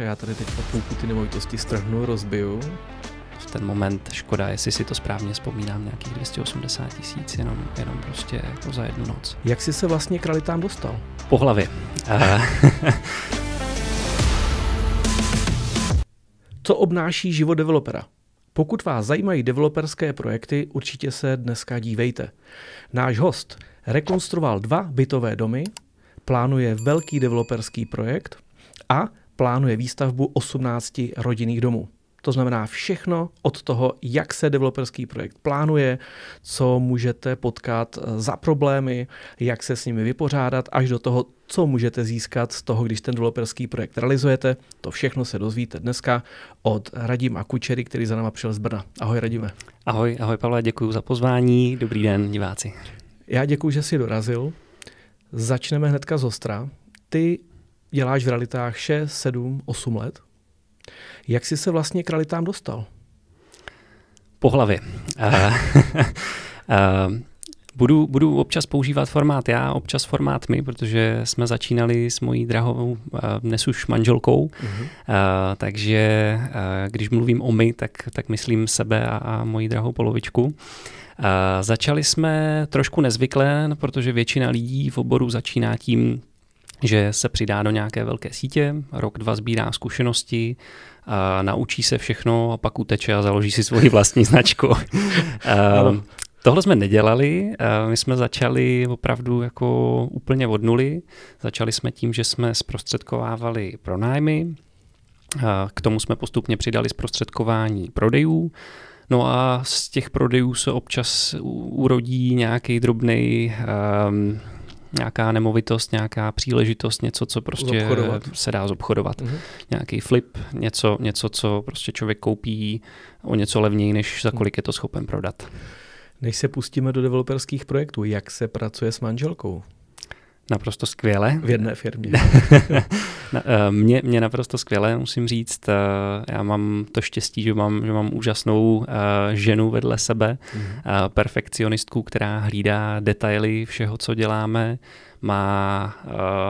Já tady teď po půlku ty nemovitosti strhnu, rozbiju. V ten moment škoda, jestli si to správně vzpomínám, nějakých 280 tisíc jenom, jenom prostě jako za jednu noc. Jak jsi se vlastně kralitám dostal? Po hlavě. Co obnáší život developera? Pokud vás zajímají developerské projekty, určitě se dneska dívejte. Náš host rekonstruoval dva bytové domy, plánuje velký developerský projekt a plánuje výstavbu 18 rodinných domů. To znamená všechno od toho, jak se developerský projekt plánuje, co můžete potkat eh, za problémy, jak se s nimi vypořádat, až do toho, co můžete získat z toho, když ten developerský projekt realizujete. To všechno se dozvíte dneska od Radima Kučery, který za náma přišel z Brna. Ahoj Radime. Ahoj, ahoj Pavle, děkuji za pozvání. Dobrý den, diváci. Já děkuji, že jsi dorazil. Začneme hnedka z Ostra. Ty děláš v realitách 6, 7, 8 let. Jak jsi se vlastně k realitám dostal? Po hlavě. Eh, eh, budu, budu občas používat formát já, občas formát my, protože jsme začínali s mojí drahou eh, dnes už manželkou, mm-hmm. takže když mluvím o my, tak, tak myslím sebe a, a moji drahou polovičku. začali jsme trošku nezvykle, protože většina lidí v oboru začíná tím, že se přidá do nějaké velké sítě, rok, dva sbírá zkušenosti, a naučí se všechno a pak uteče a založí si svoji vlastní značku. Ehm, no. Tohle jsme nedělali, ehm, my jsme začali opravdu jako úplně od nuly. Začali jsme tím, že jsme zprostředkovávali pronájmy, k tomu jsme postupně přidali zprostředkování prodejů, No a z těch prodejů se občas urodí nějaký drobný um, ehm, nějaká nemovitost, nějaká příležitost, něco, co prostě zobchodovat. se dá zobchodovat. Mm-hmm. Nějaký flip, něco, něco, co prostě člověk koupí o něco levněji, než za mhm. kolik je to schopen prodat. Než se pustíme do developerských projektů, jak se pracuje s manželkou? Naprosto skvěle. V jedné firmě. Eh, mě, mě naprosto skvěle, musím říct. Eh, já mám to štěstí, že mám, že mám úžasnou eh, ženu vedle sebe, mm. perfekcionistku, která hlídá detaily všeho, co děláme má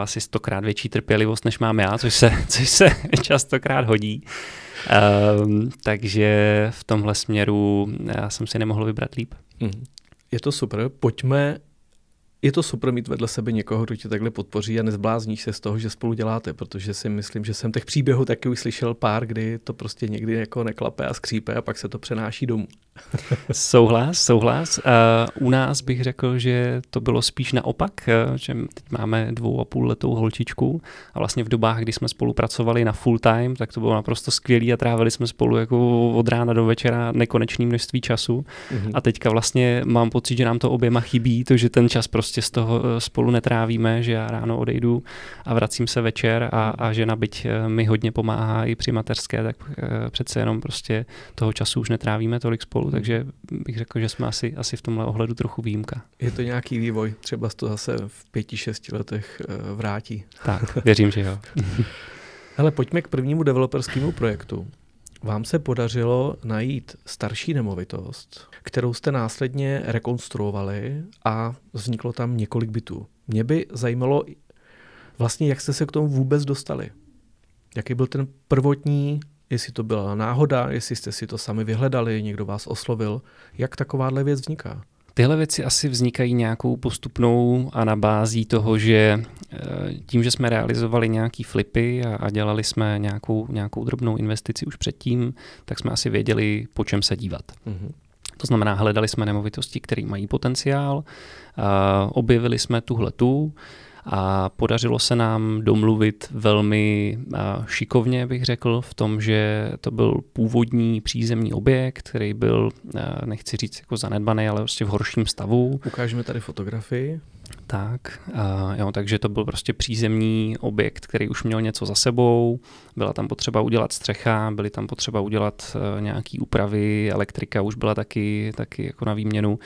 asi stokrát větší trpělivost, než mám já, což se, což se častokrát hodí. Um, takže v tomhle směru já jsem si nemohl vybrat líp. Mm. Je to super. Pojďme je to super mít vedle sebe někoho, kdo tě takhle podpoří a nezblázníš se z toho, že spolu děláte, protože si myslím, že jsem těch příběhů taky už slyšel pár, kdy to prostě někdy jako neklape a skřípe a pak se to přenáší domů. souhlas, souhlas. Uh, u nás bych řekl, že to bylo spíš naopak, eh, že teď máme dvou a půl letou holčičku a vlastně v dobách, kdy jsme spolupracovali na full time, tak to bylo naprosto skvělé a trávili jsme spolu jako od rána do večera nekonečné množství času. Uh-huh. A teďka vlastně mám pocit, že nám to oběma chybí, to, že ten čas prostě prostě z toho eh, spolu netrávíme, že já ráno odejdu a vracím se večer a, hmm. a žena byť eh, mi hodně pomáhá i při mateřské, tak eh, přece jenom prostě toho času už netrávíme tolik spolu, hmm. takže bych řekl, že jsme asi, asi v tomhle ohledu trochu výjimka. Je to nějaký vývoj, třeba to zase v pěti, šesti letech vrátí. Tak, věřím, že jo. Ale pojďme k prvnímu developerskému projektu. Vám se podařilo najít starší nemovitost, kterou jste následně rekonstruovali a vzniklo tam několik bytů. Mě by zajímalo vlastně, jak jste se k tomu vůbec dostali. Jaký byl ten prvotní, jestli to byla náhoda, jestli jste si to sami vyhledali, někdo vás oslovil. Jak takováhle věc vzniká? Tyhle věci asi vznikají nějakou postupnou a na bází toho, že eh, tím, že jsme realizovali nějaký flipy a, dělali jsme nějakou, nějakou drobnou investici už předtím, tak jsme asi věděli, po čem se dívat. Mm-hmm. To znamená, hledali jsme nemovitosti, které mají potenciál, uh, objevili jsme tuhle tu, a podařilo se nám domluvit velmi šikovně, bych řekl, v tom, že to byl původní přízemní objekt, který byl, nechci říct jako zanedbaný, ale prostě v horším stavu. Ukážeme tady fotografii. Tak, uh, jo, takže to byl prostě přízemní objekt, který už měl něco za sebou, byla tam potřeba udělat střecha, byly tam potřeba udělat uh, e, nějaké úpravy, elektrika už byla taky, taky jako na výměnu,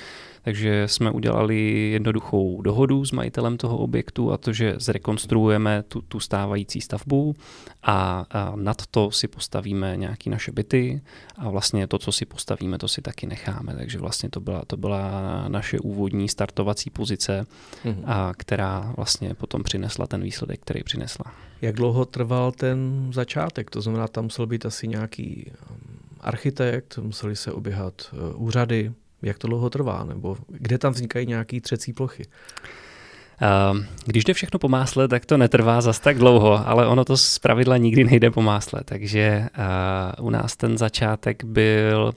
takže jsme udělali jednoduchou dohodu s majitelem toho objektu a to, že zrekonstruujeme tu, tu stávající stavbu a, a nad to si postavíme nějaké naše byty a vlastně to, co si postavíme, to si taky necháme. Takže vlastně to byla, to byla naše úvodní startovací pozice, mhm. a která vlastně potom přinesla ten výsledek, který přinesla. Jak dlouho trval ten začátek? To znamená, tam musel být asi nějaký um, architekt, museli se oběhat uh, úřady, jak to dlouho trvá? Nebo kde tam vznikají nějaké třecí plochy? Ehm, když jde všechno po másle, tak to netrvá zas tak dlouho, ale ono to z pravidla nikdy nejde po másle. Takže eh, u nás ten začátek byl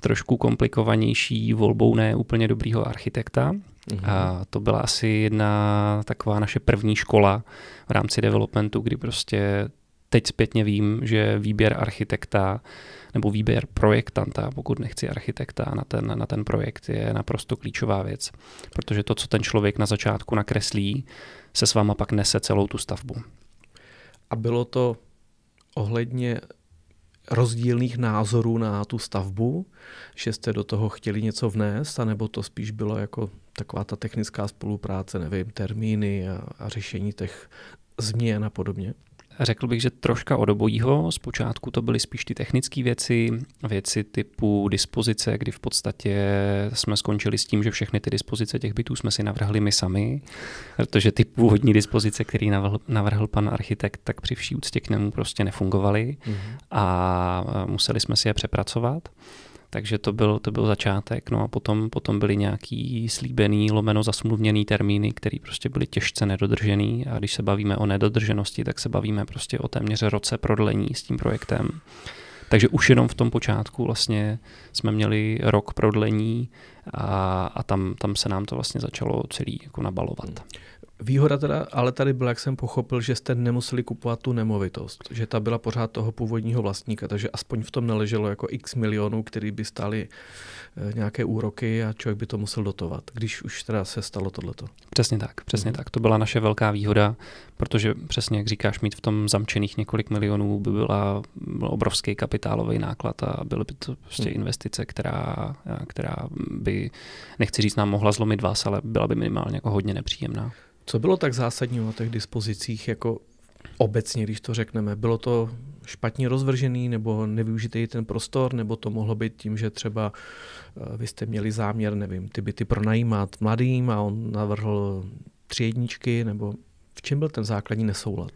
trošku komplikovanější volbou ne úplně dobrýho architekta. Mhm. A eh, to byla asi jedna taková naše první škola v rámci developmentu, kdy prostě teď zpětně vím, že výběr architekta uh, nebo výběr projektanta, pokud nechci architekta, na ten, na ten projekt je naprosto klíčová věc. Protože to, co ten člověk na začátku nakreslí, se s váma pak nese celou tu stavbu. A bylo to ohledně rozdílných názorů na tu stavbu, že jste do toho chtěli něco vnést, anebo to spíš bylo jako taková ta technická spolupráce, nevím, termíny a, a řešení těch změn a podobně? Řekl bych, že troška od obojího. Zpočátku to byly spíš ty technické věci, věci typu dispozice, kdy v podstatě jsme skončili s tím, že všechny ty dispozice těch bytů jsme si navrhli my sami, protože ty původní dispozice, který navrhl, navrhl pan architekt, tak při vší úctě k němu prostě nefungovaly mhm. a museli jsme si je přepracovat. Takže to byl, to byl začátek. No a potom, potom byly nějaký slíbený, lomeno zasmluvněný termíny, které prostě byly těžce nedodržený. A když se bavíme o nedodrženosti, tak se bavíme prostě o téměř roce prodlení s tím projektem. Takže už jenom v tom počátku vlastně jsme měli rok prodlení a, a tam, tam se nám to vlastně začalo celý jako nabalovat. Hmm. Výhoda teda, ale tady byla, jak jsem pochopil, že jste nemuseli kupovat tu nemovitost, že ta byla pořád toho původního vlastníka, takže aspoň v tom neleželo jako x milionů, který by stály eh, nějaké úroky a člověk by to musel dotovat, když už teda se stalo tohleto. Přesně tak, přesně hmm. tak. To byla naše velká výhoda, protože přesně jak říkáš, mít v tom zamčených několik milionů by byla, byl obrovský kapitálový náklad a byly by to prostě hmm. investice, která, která by, nechci říct, nám mohla zlomit vás, ale byla by minimálně jako hodně nepříjemná. Co bylo tak zásadního na těch dispozicích, jako obecně, když to řekneme? Bylo to špatně rozvržený nebo nevyužitý ten prostor, nebo to mohlo být tím, že třeba eh, vy jste měli záměr, nevím, ty byty pronajímat mladým a on navrhl tři jedničky, nebo v čem byl ten základní nesoulad?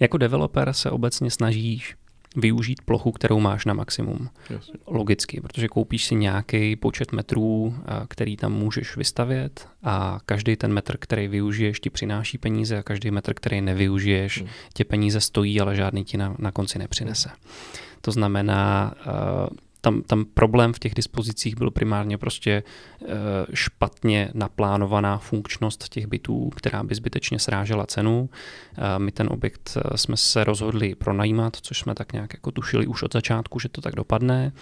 Jako developer se obecně snažíš využít plochu, kterou máš na maximum. Jasně. Logicky, protože koupíš si nějaký počet metrů, eh, který tam můžeš vystavět a každý ten metr, který využiješ, ti přináší peníze a každý metr, který nevyužiješ, hmm. tě peníze stojí, ale žádný ti na, na konci nepřinese. To znamená, uh, tam, tam problém v těch dispozicích byl primárně prostě eh, špatně naplánovaná funkčnost těch bytů, která by zbytečně srážela cenu. Eh, my ten objekt eh, jsme se rozhodli pronajímat, což jsme tak nějak jako tušili už od začátku, že to tak dopadne.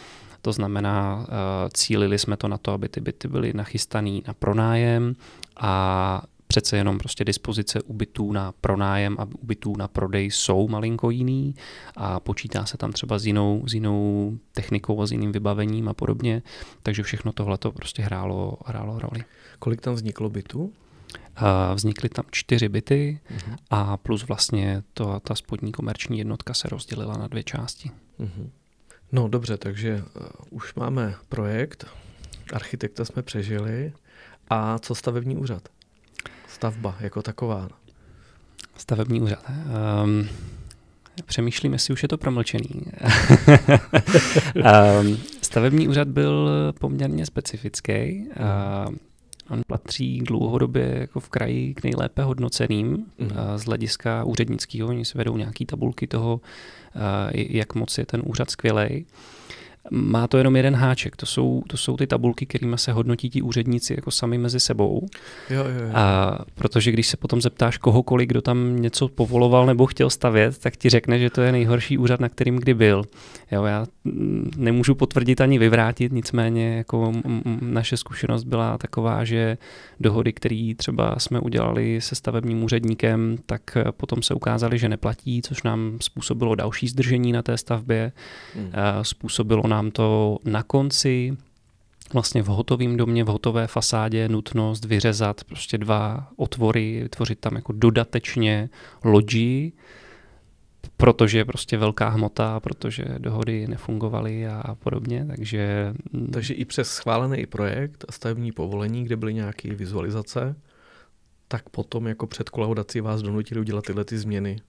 To znamená, cílili jsme to na to, aby ty byty byly nachystané na pronájem a přece jenom prostě dispozice ubytů na pronájem a ubytů na prodej jsou malinko jiný a počítá se tam třeba s jinou, s jinou technikou a s jiným vybavením a podobně, takže všechno tohle to prostě hrálo, hrálo roli. Kolik tam vzniklo bytů? Vznikly tam čtyři byty uhum. a plus vlastně to, ta spodní komerční jednotka se rozdělila na dvě části. Uhum. No dobře, takže eh, už máme projekt, architekta jsme přežili a co stavební úřad? stavba jako taková? No. Stavební úřad. Um, přemýšlím, jestli už je to promlčený. um, stavební úřad byl poměrně specifický. Um, On patří dlouhodobě jako v kraji k nejlépe hodnoceným mm. z hlediska úřednického. Oni si vedou nějaké tabulky toho, jak moc je ten úřad skvělej. Má to jenom jeden háček, to jsou, to jsou ty tabulky, kterými se hodnotí ti úředníci jako sami mezi sebou. Jo, jo, jo. A protože když se potom zeptáš kohokoliv, kdo tam něco povoloval nebo chtěl stavět, tak ti řekne, že to je nejhorší úřad, na kterým kdy byl. Jo, já mm, nemůžu potvrdit ani vyvrátit, nicméně jako mm, mm, naše zkušenost byla taková, že dohody, které třeba jsme udělali se stavebním úředníkem, tak potom se ukázaly, že neplatí, což nám způsobilo další zdržení na té stavbě, hmm. způsobilo nám to na konci vlastně v hotovém domě, v hotové fasádě nutnost vyřezat prostě dva otvory, vytvořit tam jako dodatečně lodí, protože je prostě velká hmota, protože dohody nefungovaly a podobně, takže... Takže i přes schválený projekt a stavební povolení, kde byly nějaké vizualizace, tak potom jako před kolaudací vás donutili udělat tyhle ty změny,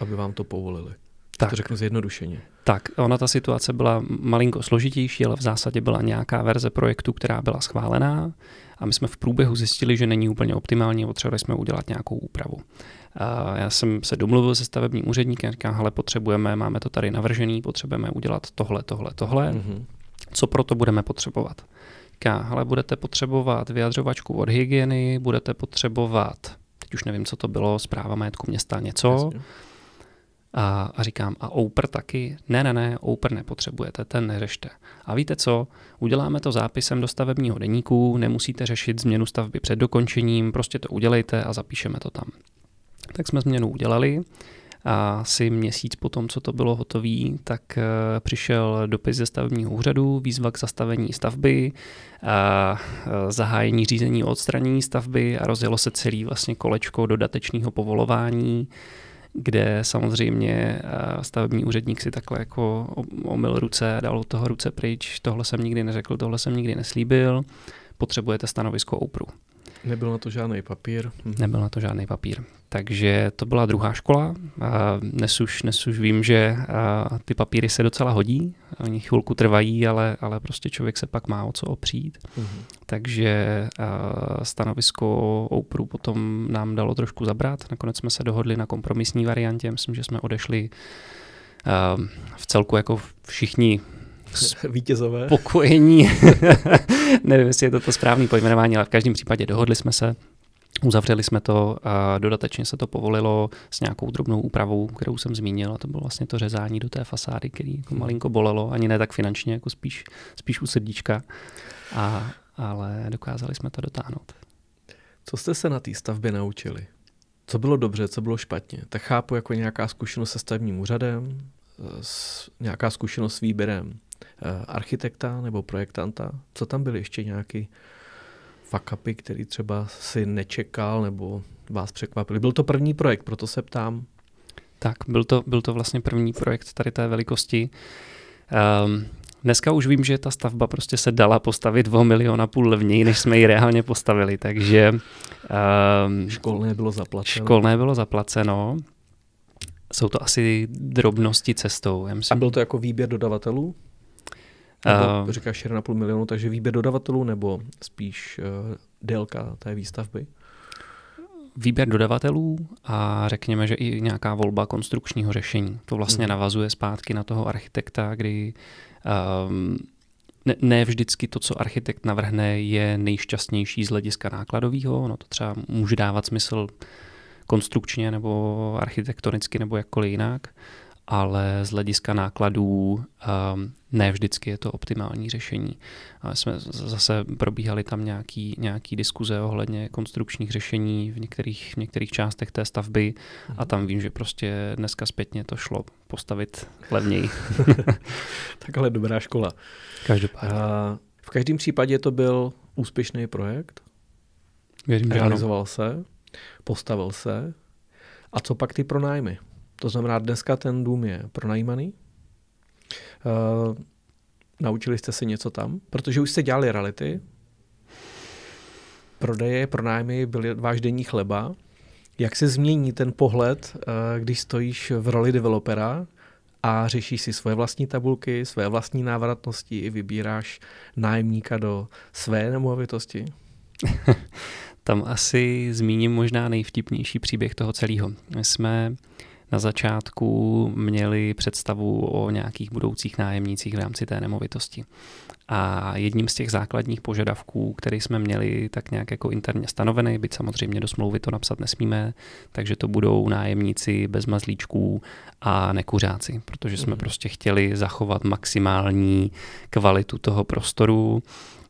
aby vám to povolili. Tak. To řeknu zjednodušeně. Tak, ona ta situace byla malinko složitější, ale v zásadě byla nějaká verze projektu, která byla schválená a my jsme v průběhu zjistili, že není úplně optimální, potřebovali jsme udělat nějakou úpravu. A já jsem se domluvil se stavebním úředníkem, říkám, hele, potřebujeme, máme to tady navržený, potřebujeme udělat tohle, tohle, tohle, mm-hmm. co proto budeme potřebovat. Říká, hele, budete potřebovat vyjadřovačku od hygieny, budete potřebovat, teď už nevím, co to bylo, zpráva majetku města, něco. Jasně a, a říkám, a Oper taky? Ne, ne, ne, Oper nepotřebujete, ten neřešte. A víte co? Uděláme to zápisem do stavebního deníku, nemusíte řešit změnu stavby před dokončením, prostě to udělejte a zapíšeme to tam. Tak jsme změnu udělali a asi měsíc po tom, co to bylo hotové, tak eh, přišel dopis ze stavebního úřadu, výzva k zastavení stavby, a eh, zahájení řízení o odstranění stavby a rozjelo se celý vlastně kolečko dodatečného povolování kde samozřejmě eh, stavební úředník si takhle jako omyl ruce, dal od toho ruce pryč, tohle jsem nikdy neřekl, tohle jsem nikdy neslíbil, potřebujete stanovisko OPRu. Nebyl na to žádný papír. Mhm. Nebyl na to žádný papír. Takže to byla druhá škola. Dnes už, dnes už vím, že ty papíry se docela hodí. Oni chvilku trvají, ale, ale prostě člověk se pak má o co opřít. Mm-hmm. Takže stanovisko Operu potom nám dalo trošku zabrat. Nakonec jsme se dohodli na kompromisní variantě. Myslím, že jsme odešli v celku jako všichni vítězové. Spokojení. Nevím, jestli je to to správné pojmenování, ale v každém případě dohodli jsme se, Uzavřeli jsme to, a dodatečně se to povolilo s nějakou drobnou úpravou, kterou jsem zmínil, a to bylo vlastně to řezání do té fasády, který jako hmm. malinko bolelo, ani ne tak finančně, jako spíš, spíš u srdíčka, a, ale dokázali jsme to dotáhnout. Co jste se na té stavbě naučili? Co bylo dobře, co bylo špatně? Tak chápu jako nějaká zkušenost se stavebním úřadem, nějaká zkušenost s výběrem Eh, architekta nebo projektanta, co tam byly ještě nějaký fakapy, který třeba si nečekal nebo vás překvapili? Byl to první projekt, proto se ptám. Tak, byl to, byl to vlastně první projekt tady té velikosti. Um, Dneska už vím, že ta stavba prostě se dala postavit 2 miliona půl levněji, než jsme ji reálně postavili, takže... Um, školné bylo zaplaceno. Školné bylo zaplaceno. Jsou to asi drobnosti cestou. Já myslím. A byl to jako výběr dodavatelů? Nebo ehm. říkáš 1,5 milionu, takže výběr dodavatelů nebo spíš uh, délka té výstavby? Výběr dodavatelů a řekněme, že i nějaká volba konstrukčního řešení. To vlastně hmm. navazuje zpátky na toho architekta, kdy um, ne, ne vždycky to, co architekt navrhne, je nejšťastnější z hlediska nákladového. No to třeba může dávat smysl konstrukčně nebo architektonicky nebo jakkoliv jinak. Uh, ale z hlediska nákladů ehm, ne vždycky je to optimální řešení. jsme zase probíhali tam nějaký, nějaký diskuze ohledně konstrukčních řešení v některých, v některých částech té stavby a mhm. tam vím, že prostě dneska zpětně to šlo postavit levněji. ale dobrá škola. Každopádně. A v každém případě to byl úspěšný projekt. Věřím, Realizoval že ano. se, postavil se. A co pak ty pronájmy? To znamená, dneska ten dům je pronajímaný. Uh, naučili jste se něco tam? Protože už jste dělali reality, prodeje, pronájmy byly váš denní chleba. Jak se změní ten pohled, eh, když stojíš v roli developera a řešíš si svoje vlastní tabulky, své vlastní návratnosti i vybíráš nájemníka do své nemovitosti? Tam asi zmíním možná nejvtipnější příběh toho celého. My jsme na začátku měli představu o nějakých budoucích nájemnících v rámci té nemovitosti. A jedním z těch základních požadavků, který jsme měli tak nějak jako interně stanovený, byť samozřejmě do smlouvy to napsat nesmíme, takže to budou nájemníci bez mazlíčků a nekuřáci, protože jsme mm. prostě chtěli zachovat maximální kvalitu toho prostoru.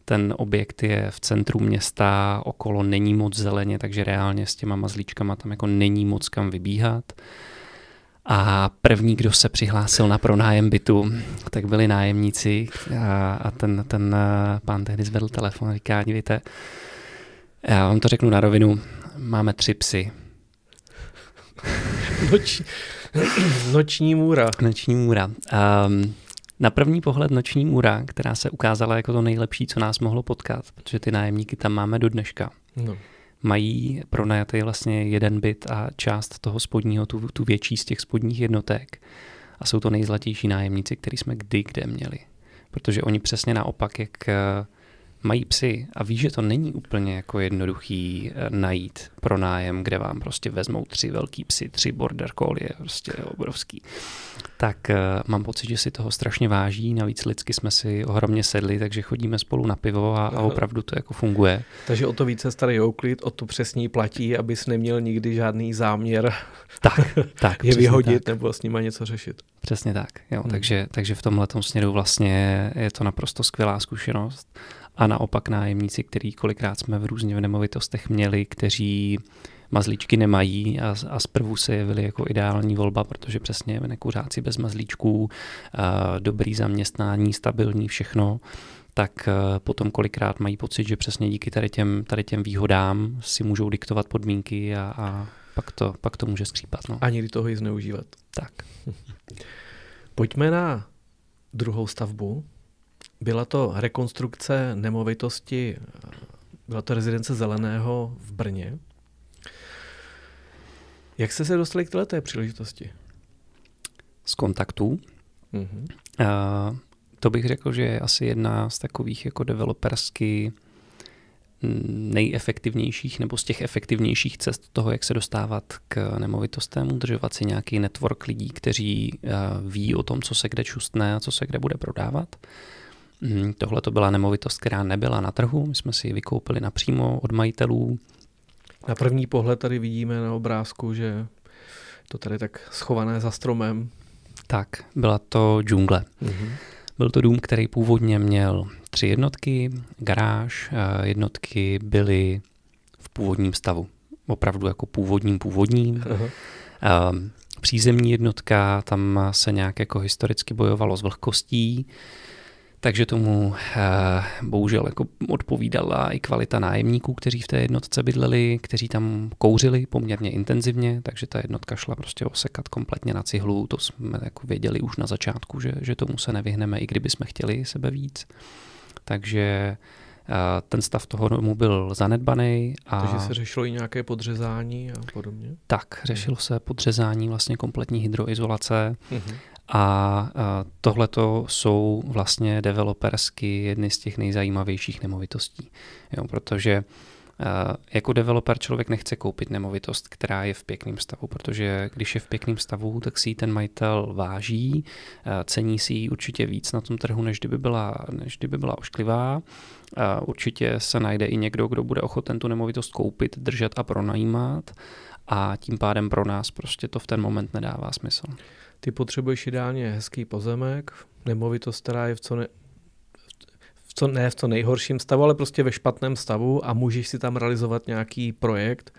Ten objekt je v centru města, okolo není moc zeleně, takže reálně s těma mazlíčkama tam jako není moc kam vybíhat. A první, kdo se přihlásil na pronájem bytu, tak byli nájemníci a, a ten, ten eh, pán tehdy zvedl telefon a říká, dívejte, já vám to řeknu na rovinu, máme tři psy. Noč, noční můra. Noční můra. Um, na první pohled noční můra, která se ukázala jako to nejlepší, co nás mohlo potkat, protože ty nájemníky tam máme do dneška. No mají pronajatý vlastně jeden byt a část toho spodního, tu, tu větší z těch spodních jednotek. A jsou to nejzlatější nájemníci, který jsme kdy kde měli. Protože oni přesně naopak, jak eh, mají psy a ví, že to není úplně jako jednoduchý eh, najít pro nájem, kde vám prostě vezmou tři velký psy, tři border collie, prostě obrovský. Tak eh, mám pocit, že si toho strašně váží, navíc lidsky jsme si ohromně sedli, takže chodíme spolu na pivo a, a opravdu to jako funguje. Takže o to více starý Oaklid, o to přesně platí, abys neměl nikdy žádný záměr tak, tak, je vyhodit tak. nebo s nima něco řešit. Přesně tak, jo, hmm. takže, takže v tomhle směru vlastně je to naprosto skvělá zkušenost a naopak nájemníci, který kolikrát jsme v různě v nemovitostech měli, kteří mazlíčky nemají a, a zprvu se jevily jako ideální volba, protože přesně nekuřáci bez mazlíčků, dobrý zaměstnání, stabilní všechno, tak e, potom kolikrát mají pocit, že přesně díky tady těm, tady těm výhodám si můžou diktovat podmínky a, a pak, to, pak to může skřípat. No. A někdy toho i zneužívat. Tak. Pojďme na druhou stavbu, byla to rekonstrukce nemovitosti, eh, byla to rezidence Zeleného v Brně. Jak jste se dostali k této příležitosti? Z kontaktů. Mm-hmm. to bych řekl, že je asi jedna z takových jako developersky nejefektivnějších nebo z těch efektivnějších cest toho, jak se dostávat k nemovitostem, udržovat si nějaký network lidí, kteří eh, ví o tom, co se kde čustne a co se kde bude prodávat. Mm, tohle to byla nemovitost, která nebyla na trhu, my jsme si ji vykoupili napřímo od majitelů. Na první pohled tady vidíme na obrázku, že to tady tak schované za stromem. Tak, byla to džungle. Mm-hmm. Byl to dům, který původně měl tři jednotky, garáž, eh, jednotky byly v původním stavu. Opravdu jako původním původním. Aha. Ehm, přízemní jednotka, tam se nějak jako historicky bojovalo s vlhkostí. Takže tomu eh, bohužel jako odpovídala i kvalita nájemníků, kteří v té jednotce bydleli, kteří tam kouřili poměrně intenzivně, takže ta jednotka šla prostě osekat kompletně na cihlu. To jsme jako věděli už na začátku, že, že tomu se nevyhneme, i kdyby jsme chtěli sebe víc. Takže eh, ten stav toho domu byl zanedbaný. A... Takže se řešilo i nějaké podřezání a podobně? Tak, řešilo se podřezání vlastně kompletní hydroizolace. Mm-hmm. A tohle jsou vlastně developersky jedny z těch nejzajímavějších nemovitostí, jo, protože jako developer člověk nechce koupit nemovitost, která je v pěkném stavu, protože když je v pěkném stavu, tak si ji ten majitel váží, cení si ji určitě víc na tom trhu, než kdyby byla, než kdyby byla ošklivá. Určitě se najde i někdo, kdo bude ochoten tu nemovitost koupit, držet a pronajímat a tím pádem pro nás prostě to v ten moment nedává smysl. Ty potřebuješ ideálně hezký pozemek, nemovitost, která je v co, ne, v co ne v co nejhorším stavu, ale prostě ve špatném stavu a můžeš si tam realizovat nějaký projekt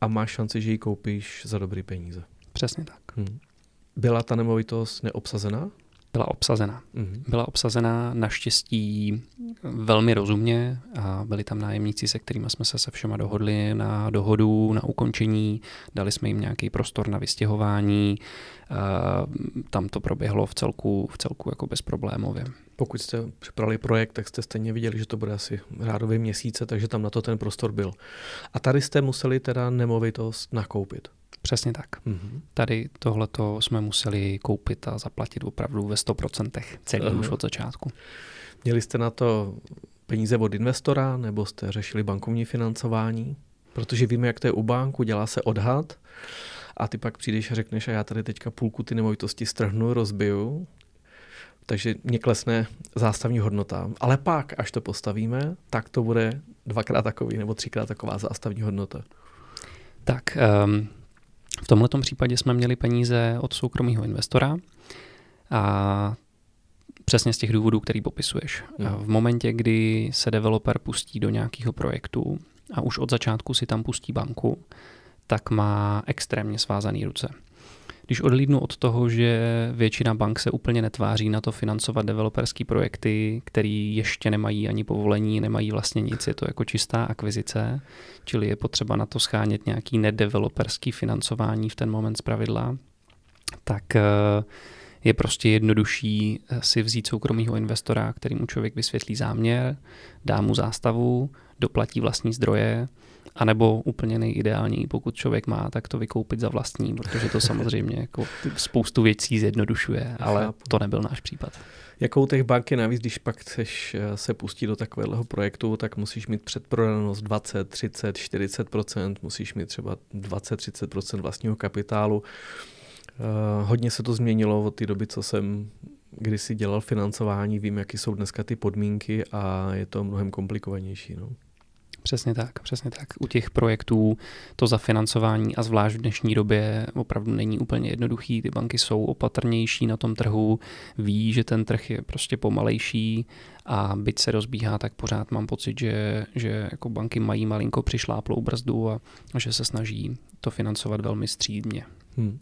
a máš šanci, že ji koupíš za dobrý peníze. Přesně tak. Hmm. Byla ta nemovitost neobsazená? byla obsazena. Mm-hmm. Byla obsazena naštěstí velmi rozumně a byli tam nájemníci, se kterými jsme se se všema dohodli na dohodu, na ukončení, dali jsme jim nějaký prostor na vystěhování, A eh, tam to proběhlo v celku, v celku jako bezproblémově. Pokud jste připravili projekt, tak jste stejně viděli, že to bude asi řádově měsíce, takže tam na to ten prostor byl. A tady jste museli teda nemovitost nakoupit. Přesně tak. Mm-hmm. Tady tohleto jsme museli koupit a zaplatit opravdu ve 100% celý mm-hmm. už od začátku. Měli jste na to peníze od investora nebo jste řešili bankovní financování? Protože víme, jak to je u banku, dělá se odhad a ty pak přijdeš a řekneš, a já tady teďka půlku ty nemovitosti strhnu, rozbiju, takže mě klesne zástavní hodnota. Ale pak, až to postavíme, tak to bude dvakrát takový nebo třikrát taková zástavní hodnota. Tak, um, v tomhle případě jsme měli peníze od soukromého investora a přesně z těch důvodů, který popisuješ. Hmm. V momentě, kdy se developer pustí do nějakého projektu a už od začátku si tam pustí banku, tak má extrémně svázané ruce. Když odlídnu od toho, že většina bank se úplně netváří na to financovat developerské projekty, které ještě nemají ani povolení, nemají vlastně nic, je to jako čistá akvizice, čili je potřeba na to schánět nějaký nedeveloperský financování v ten moment z pravidla, tak eh, je prostě jednodušší eh, si vzít soukromého investora, kterýmu člověk vysvětlí záměr, dá mu zástavu, doplatí vlastní zdroje anebo úplně nejideální, pokud člověk má, tak to vykoupit za vlastní, protože to samozřejmě jako spoustu věcí zjednodušuje, ale to nebyl náš případ. Jakou těch bank je navíc, když pak chceš eh, se pustit do takového projektu, tak musíš mít předprodanost 20, 30, 40 musíš mít třeba 20, 30 vlastního kapitálu. Eh, hodně se to změnilo od té doby, co jsem když si dělal financování, vím, jaký jsou dneska ty podmínky a je to mnohem komplikovanější. No. Přesně tak, přesně tak. U těch projektů to zafinancování a zvlášť v dnešní době opravdu není úplně jednoduchý. Ty banky jsou opatrnější na tom trhu, ví, že ten trh je prostě pomalejší a byť se rozbíhá, tak pořád mám pocit, že, že jako banky mají malinko přišláplou brzdu a, že se snaží to financovat velmi střídně. Hmm.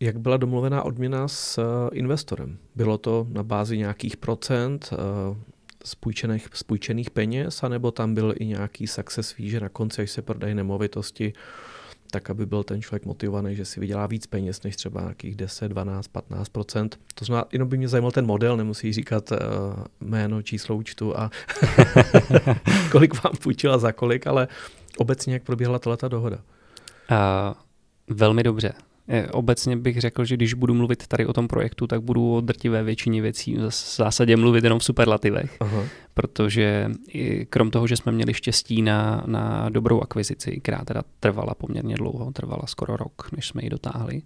Jak byla domluvená odměna s eh, investorem? Bylo to na bázi nějakých procent? Eh, z půjčených, z půjčených peněz, anebo tam byl i nějaký success fee, že na konci, až se prodají nemovitosti, tak aby byl ten člověk motivovaný, že si vydělá víc peněz než třeba nějakých 10, 12, 15 To znamená, jenom by mě zajímal ten model, nemusí říkat uh, jméno, číslo účtu a kolik vám půjčila za kolik, ale obecně jak proběhla tato dohoda? Uh, velmi dobře. Eh, obecně bych řekl, že když budu mluvit tady o tom projektu, tak budu o drtivé většině věcí v zásadě mluvit jenom v superlativech, Aha. protože krom toho, že jsme měli štěstí na, na dobrou akvizici, která teda trvala poměrně dlouho, trvala skoro rok, než jsme ji dotáhli,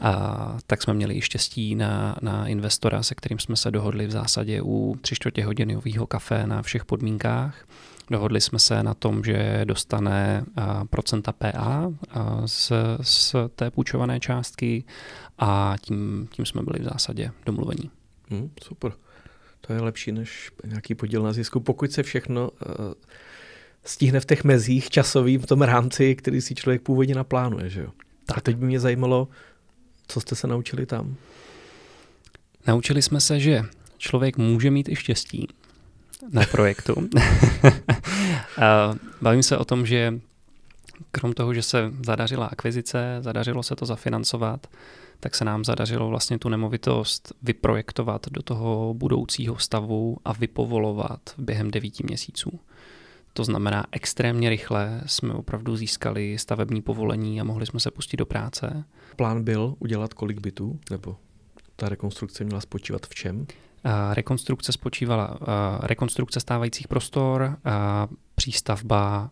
a tak jsme měli i štěstí na, na investora, se kterým jsme se dohodli v zásadě u tři čtvrtě hodinového kafe na všech podmínkách Dohodli jsme se na tom, že dostane procenta PA z, z té půjčované částky a tím, tím jsme byli v zásadě domluvení. Hmm, super. To je lepší než nějaký podíl na zisku, pokud se všechno uh, stihne v těch mezích časovým, v tom rámci, který si člověk původně naplánuje. Že jo? Tak. A teď by mě zajímalo, co jste se naučili tam? Naučili jsme se, že člověk může mít i štěstí, na projektu. Eh, bavím se o tom, že krom toho, že se zadařila akvizice, zadařilo se to zafinancovat, tak se nám zadařilo vlastně tu nemovitost vyprojektovat do toho budoucího stavu a vypovolovat během devíti měsíců. To znamená, extrémně rychle jsme opravdu získali stavební povolení a mohli jsme se pustit do práce. Plán byl udělat kolik bytů? Nebo ta rekonstrukce měla spočívat v čem? Rekonstrukce spočívala rekonstrukce stávajících prostor, přístavba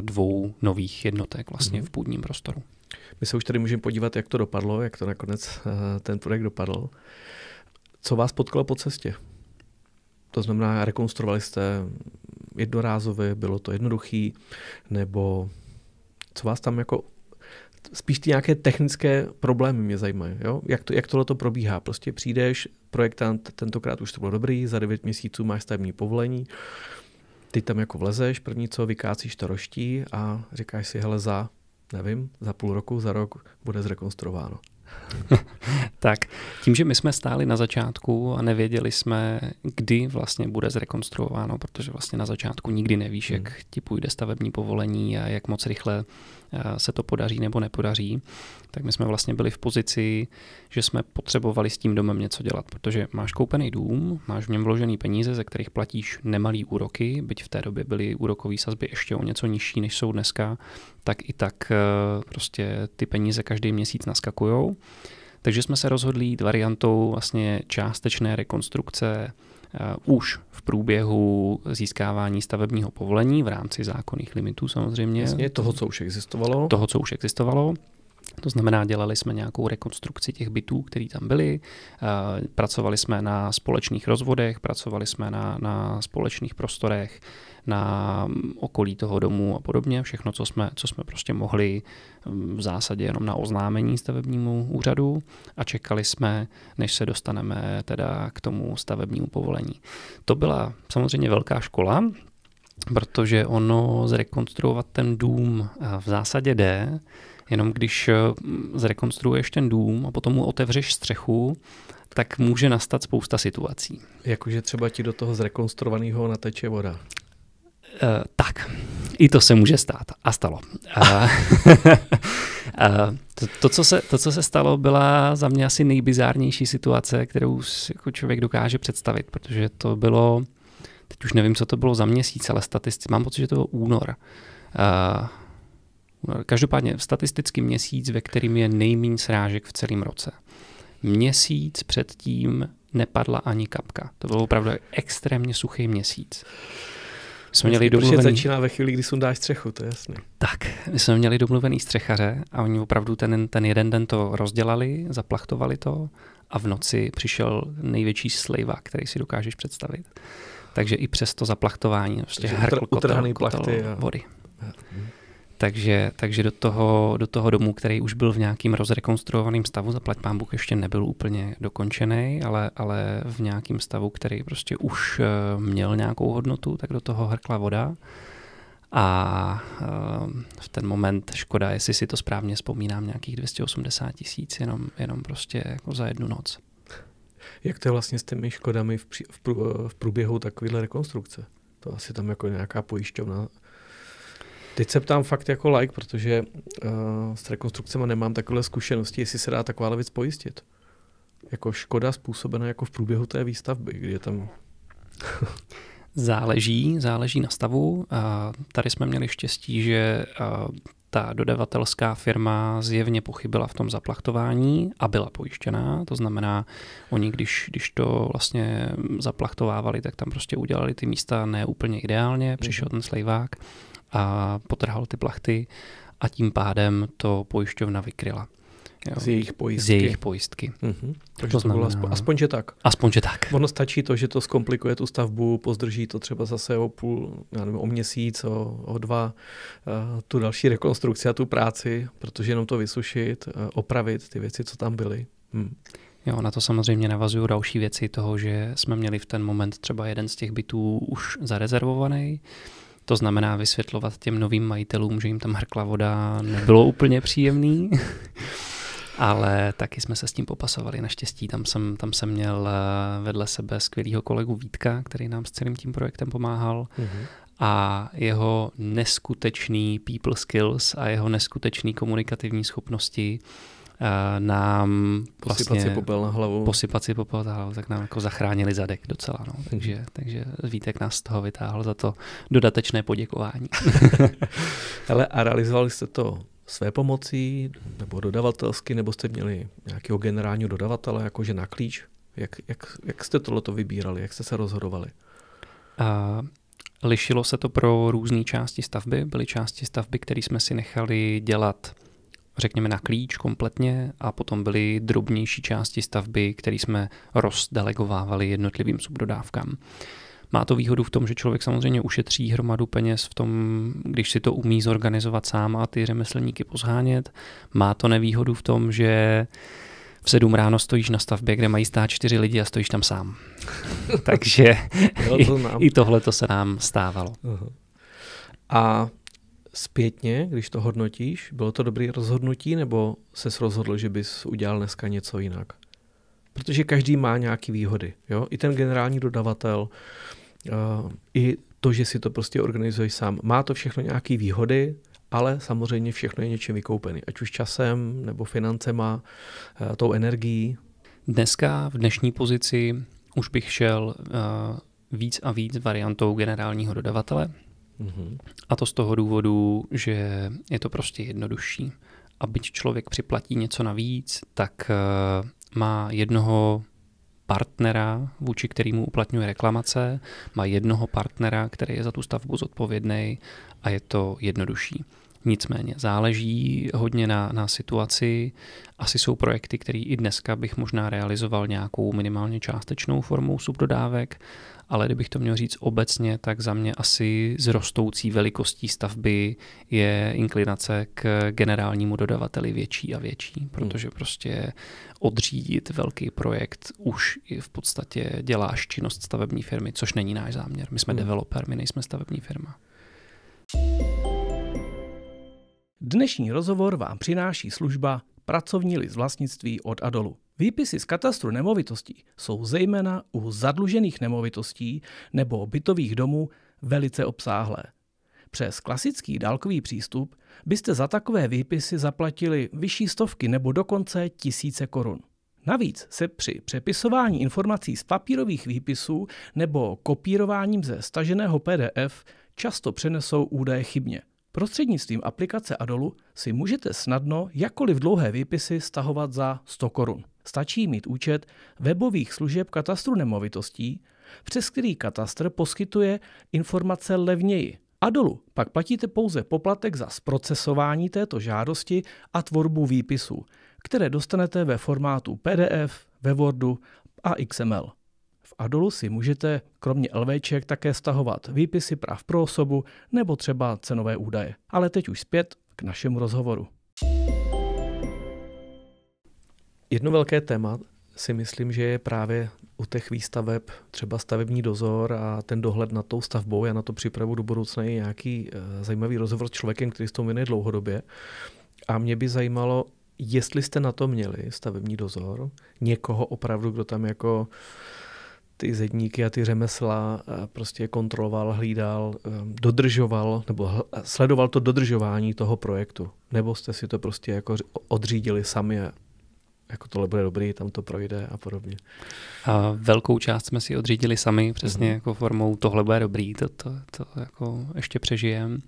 dvou nových jednotek vlastně mhm. v půdním prostoru. My se už tady můžeme podívat, jak to dopadlo, jak to nakonec eh, ten projekt dopadl. Co vás potkalo po cestě? To znamená, rekonstruovali jste jednorázově, bylo to jednoduchý, nebo co vás tam jako spíš ty nějaké technické problémy mě zajímají. Jo? Jak, to, jak tohle to probíhá? Prostě přijdeš, projektant, tentokrát už to bylo dobrý, za 9 měsíců máš stavební povolení, ty tam jako vlezeš, první co, vykácíš to roští a říkáš si, hele, za, nevím, za půl roku, za rok bude zrekonstruováno. tak, tím, že my jsme stáli na začátku a nevěděli jsme, kdy vlastně bude zrekonstruováno, protože vlastně na začátku nikdy nevíš, jak hmm. ti půjde stavební povolení a jak moc rychle Eh, se to podaří nebo nepodaří, tak my jsme vlastně byli v pozici, že jsme potřebovali s tím domem něco dělat, protože máš koupený dům, máš v něm vložený peníze, ze kterých platíš nemalý úroky, byť v té době byly úrokové sazby ještě o něco nižší, než jsou dneska, tak i tak eh, prostě ty peníze každý měsíc naskakujou. Takže jsme se rozhodli jít variantou vlastně částečné rekonstrukce Eh, už v průběhu získávání stavebního povolení v rámci zákonných limitů samozřejmě. Jasně, toho, co už existovalo. Toho, co už existovalo. To znamená, dělali jsme nějakou rekonstrukci těch bytů, které tam byly, eh, pracovali jsme na společných rozvodech, pracovali jsme na, na společných prostorech, na mm, okolí toho domu a podobně. Všechno, co jsme, co jsme prostě mohli mm, v zásadě jenom na oznámení stavebnímu úřadu a čekali jsme, než se dostaneme teda k tomu stavebnímu povolení. To byla samozřejmě velká škola, protože ono zrekonstruovat ten dům eh, v zásadě jde, Jenom když eh, zrekonstruuješ ten dům a potom mu otevřeš střechu, tak může nastat spousta situací. Jakože třeba ti do toho zrekonstruovaného nateče voda. Uh, tak, i to se může stát. A stalo. Uh, uh, to, to, co se, to, co se stalo, byla za mě asi nejbizárnější situace, kterou si jako člověk dokáže představit, protože to bylo, teď už nevím, co to bylo za měsíc, ale statisticky, mám pocit, že to byl únor. Uh, Každopádně statisticky měsíc, ve kterým je nejméně srážek v celém roce. Měsíc předtím nepadla ani kapka. To byl opravdu extrémně suchý měsíc. Jsme měli domluvený... začíná ve chvíli, kdy sundáš střechu, to je jasné. Tak, my jsme měli domluvený střechaře a oni opravdu ten, ten jeden den to rozdělali, zaplachtovali to a v noci přišel největší slejva, který si dokážeš představit. Takže i přes to zaplachtování, prostě herkl kotel, kotel plachty, vody. Já takže, takže do, toho, do toho domu, který už byl v nějakým rozrekonstruovaném stavu, zaplať pán Bůh ještě nebyl úplně dokončený, ale, ale v nějakém stavu, který prostě už eh, měl nějakou hodnotu, tak do toho hrkla voda. A eh, v ten moment škoda, jestli si to správně vzpomínám, nějakých 280 tisíc jenom, jenom prostě jako za jednu noc. Jak to je vlastně s těmi škodami v, pří, v, prů, v průběhu takovéhle rekonstrukce? To asi tam jako nějaká pojišťovna Teď se ptám fakt jako like, protože uh, s rekonstrukcemi nemám takové zkušenosti, jestli se dá taková věc pojistit. Jako škoda způsobená jako v průběhu té výstavby, kdy je tam... záleží, záleží na stavu. A eh, tady jsme měli štěstí, že eh, ta dodavatelská firma zjevně pochybila v tom zaplachtování a byla pojištěná. To znamená, oni, když, když to vlastně zaplachtovávali, tak tam prostě udělali ty místa neúplně ideálně, přišel mhm. ten slejvák a potrhal ty plachty a tím pádem to pojišťovna vykryla. Jo. Z jejich pojistky. Z jejich pojistky. Mm-hmm. Takže to, to znamená... bylo aspoň, aspoň, že tak. Aspoň, že tak. Ono stačí to, že to zkomplikuje tu stavbu, pozdrží to třeba zase o půl, já nevím, o měsíc, o, o dva, uh, tu další rekonstrukci a tu práci, protože jenom to vysušit, uh, opravit ty věci, co tam byly. Hmm. Jo, na to samozřejmě navazují další věci toho, že jsme měli v ten moment třeba jeden z těch bytů už zarezervovaný, uh, to znamená vysvětlovat těm novým majitelům, že jim tam hrkla voda nebylo úplně příjemný. Ale taky jsme se s tím popasovali. Naštěstí tam jsem, tam jsem měl eh, vedle sebe skvělého kolegu Vítka, který nám s celým tím projektem pomáhal. Mm-hmm a jeho neskutečný people skills a jeho neskutečný komunikativní schopnosti Eh, nám posypat vlastně, si popel na hlavu. Posypat si popel na hlavu, tak nám jako zachránili zadek docela. No. Takže, takže Vítek nás z toho vytáhl za to dodatečné poděkování. Ale a realizovali jste to své pomocí nebo dodavatelsky, nebo jste měli nějakého generálního dodavatele jakože na klíč? Jak, jak, jak jste tohleto vybírali, jak jste se rozhodovali? A eh, lišilo se to pro různé části stavby. Byly části stavby, které jsme si nechali dělat řekněme, na klíč kompletně a potom byly drobnější části stavby, které jsme rozdelegovávali jednotlivým subdodávkám. Má to výhodu v tom, že člověk samozřejmě ušetří hromadu peněz v tom, když si to umí zorganizovat sám a ty řemeslníky pozhánět. Má to nevýhodu v tom, že v sedm ráno stojíš na stavbě, kde mají stát čtyři lidi a stojíš tam sám. Takže i, i tohle to se nám stávalo. Uh-huh. A zpětně, když to hodnotíš, bylo to dobré rozhodnutí nebo se rozhodl, že bys udělal dneska něco jinak? Protože každý má nějaké výhody. Jo? I ten generální dodavatel, uh, i to, že si to prostě organizuješ sám. Má to všechno nějaké výhody, ale samozřejmě všechno je něčím vykoupený, ať už časem, nebo financema, uh, tou energií. Dneska v dnešní pozici už bych šel uh, víc a víc variantou generálního dodavatele, a to z toho důvodu, že je to prostě jednodušší. A byť člověk připlatí něco navíc, tak eh, má jednoho partnera, vůči kterému uplatňuje reklamace, má jednoho partnera, který je za tu stavbu zodpovědný a je to jednodušší. Nicméně záleží hodně na, na situaci. Asi jsou projekty, které i dneska bych možná realizoval nějakou minimálně částečnou formou subdodávek, ale kdybych to měl říct obecně, tak za mě asi s rostoucí velikostí stavby je inklinace k generálnímu dodavateli větší a větší, hmm. protože prostě odřídit velký projekt už v podstatě děláš činnost stavební firmy, což není náš záměr. My jsme hmm. developer, my nejsme stavební firma. Dnešní rozhovor vám přináší služba Pracovní list vlastnictví od Adolu. Výpisy z katastru nemovitostí jsou zejména u zadlužených nemovitostí nebo bytových domů velice obsáhlé. Přes klasický dálkový přístup byste za takové výpisy zaplatili vyšší stovky nebo dokonce tisíce korun. Navíc se při přepisování informací z papírových výpisů nebo kopírováním ze staženého PDF často přenesou údaje chybně. Prostřednictvím aplikace Adolu si můžete snadno jakkoliv dlouhé výpisy stahovat za 100 korun. Stačí mít účet webových služeb katastru nemovitostí, přes který katastr poskytuje informace levněji. A pak platíte pouze poplatek za zprocesování této žádosti a tvorbu výpisů, které dostanete ve formátu PDF, ve Wordu a XML a dolů si můžete kromě LVček také stahovat výpisy práv pro osobu nebo třeba cenové údaje. Ale teď už zpět k našemu rozhovoru. Jedno velké téma si myslím, že je právě u těch výstaveb třeba stavební dozor a ten dohled na tou stavbou. Já na to připravu do budoucna i nějaký eh, zajímavý rozhovor s člověkem, který s tomu věnuje dlouhodobě. A mě by zajímalo, jestli jste na to měli stavební dozor, někoho opravdu, kdo tam jako ty zedníky a ty řemesla eh, prostě kontroloval, hlídal, eh, dodržoval nebo sledoval to dodržování toho projektu? Nebo jste si to prostě jako odřídili sami jako tohle bude dobrý, tam to projde a podobně. A velkou část jsme si odřídili sami, přesně mm-hmm. jako formou tohle bude dobrý, to, to, to jako ještě přežijem,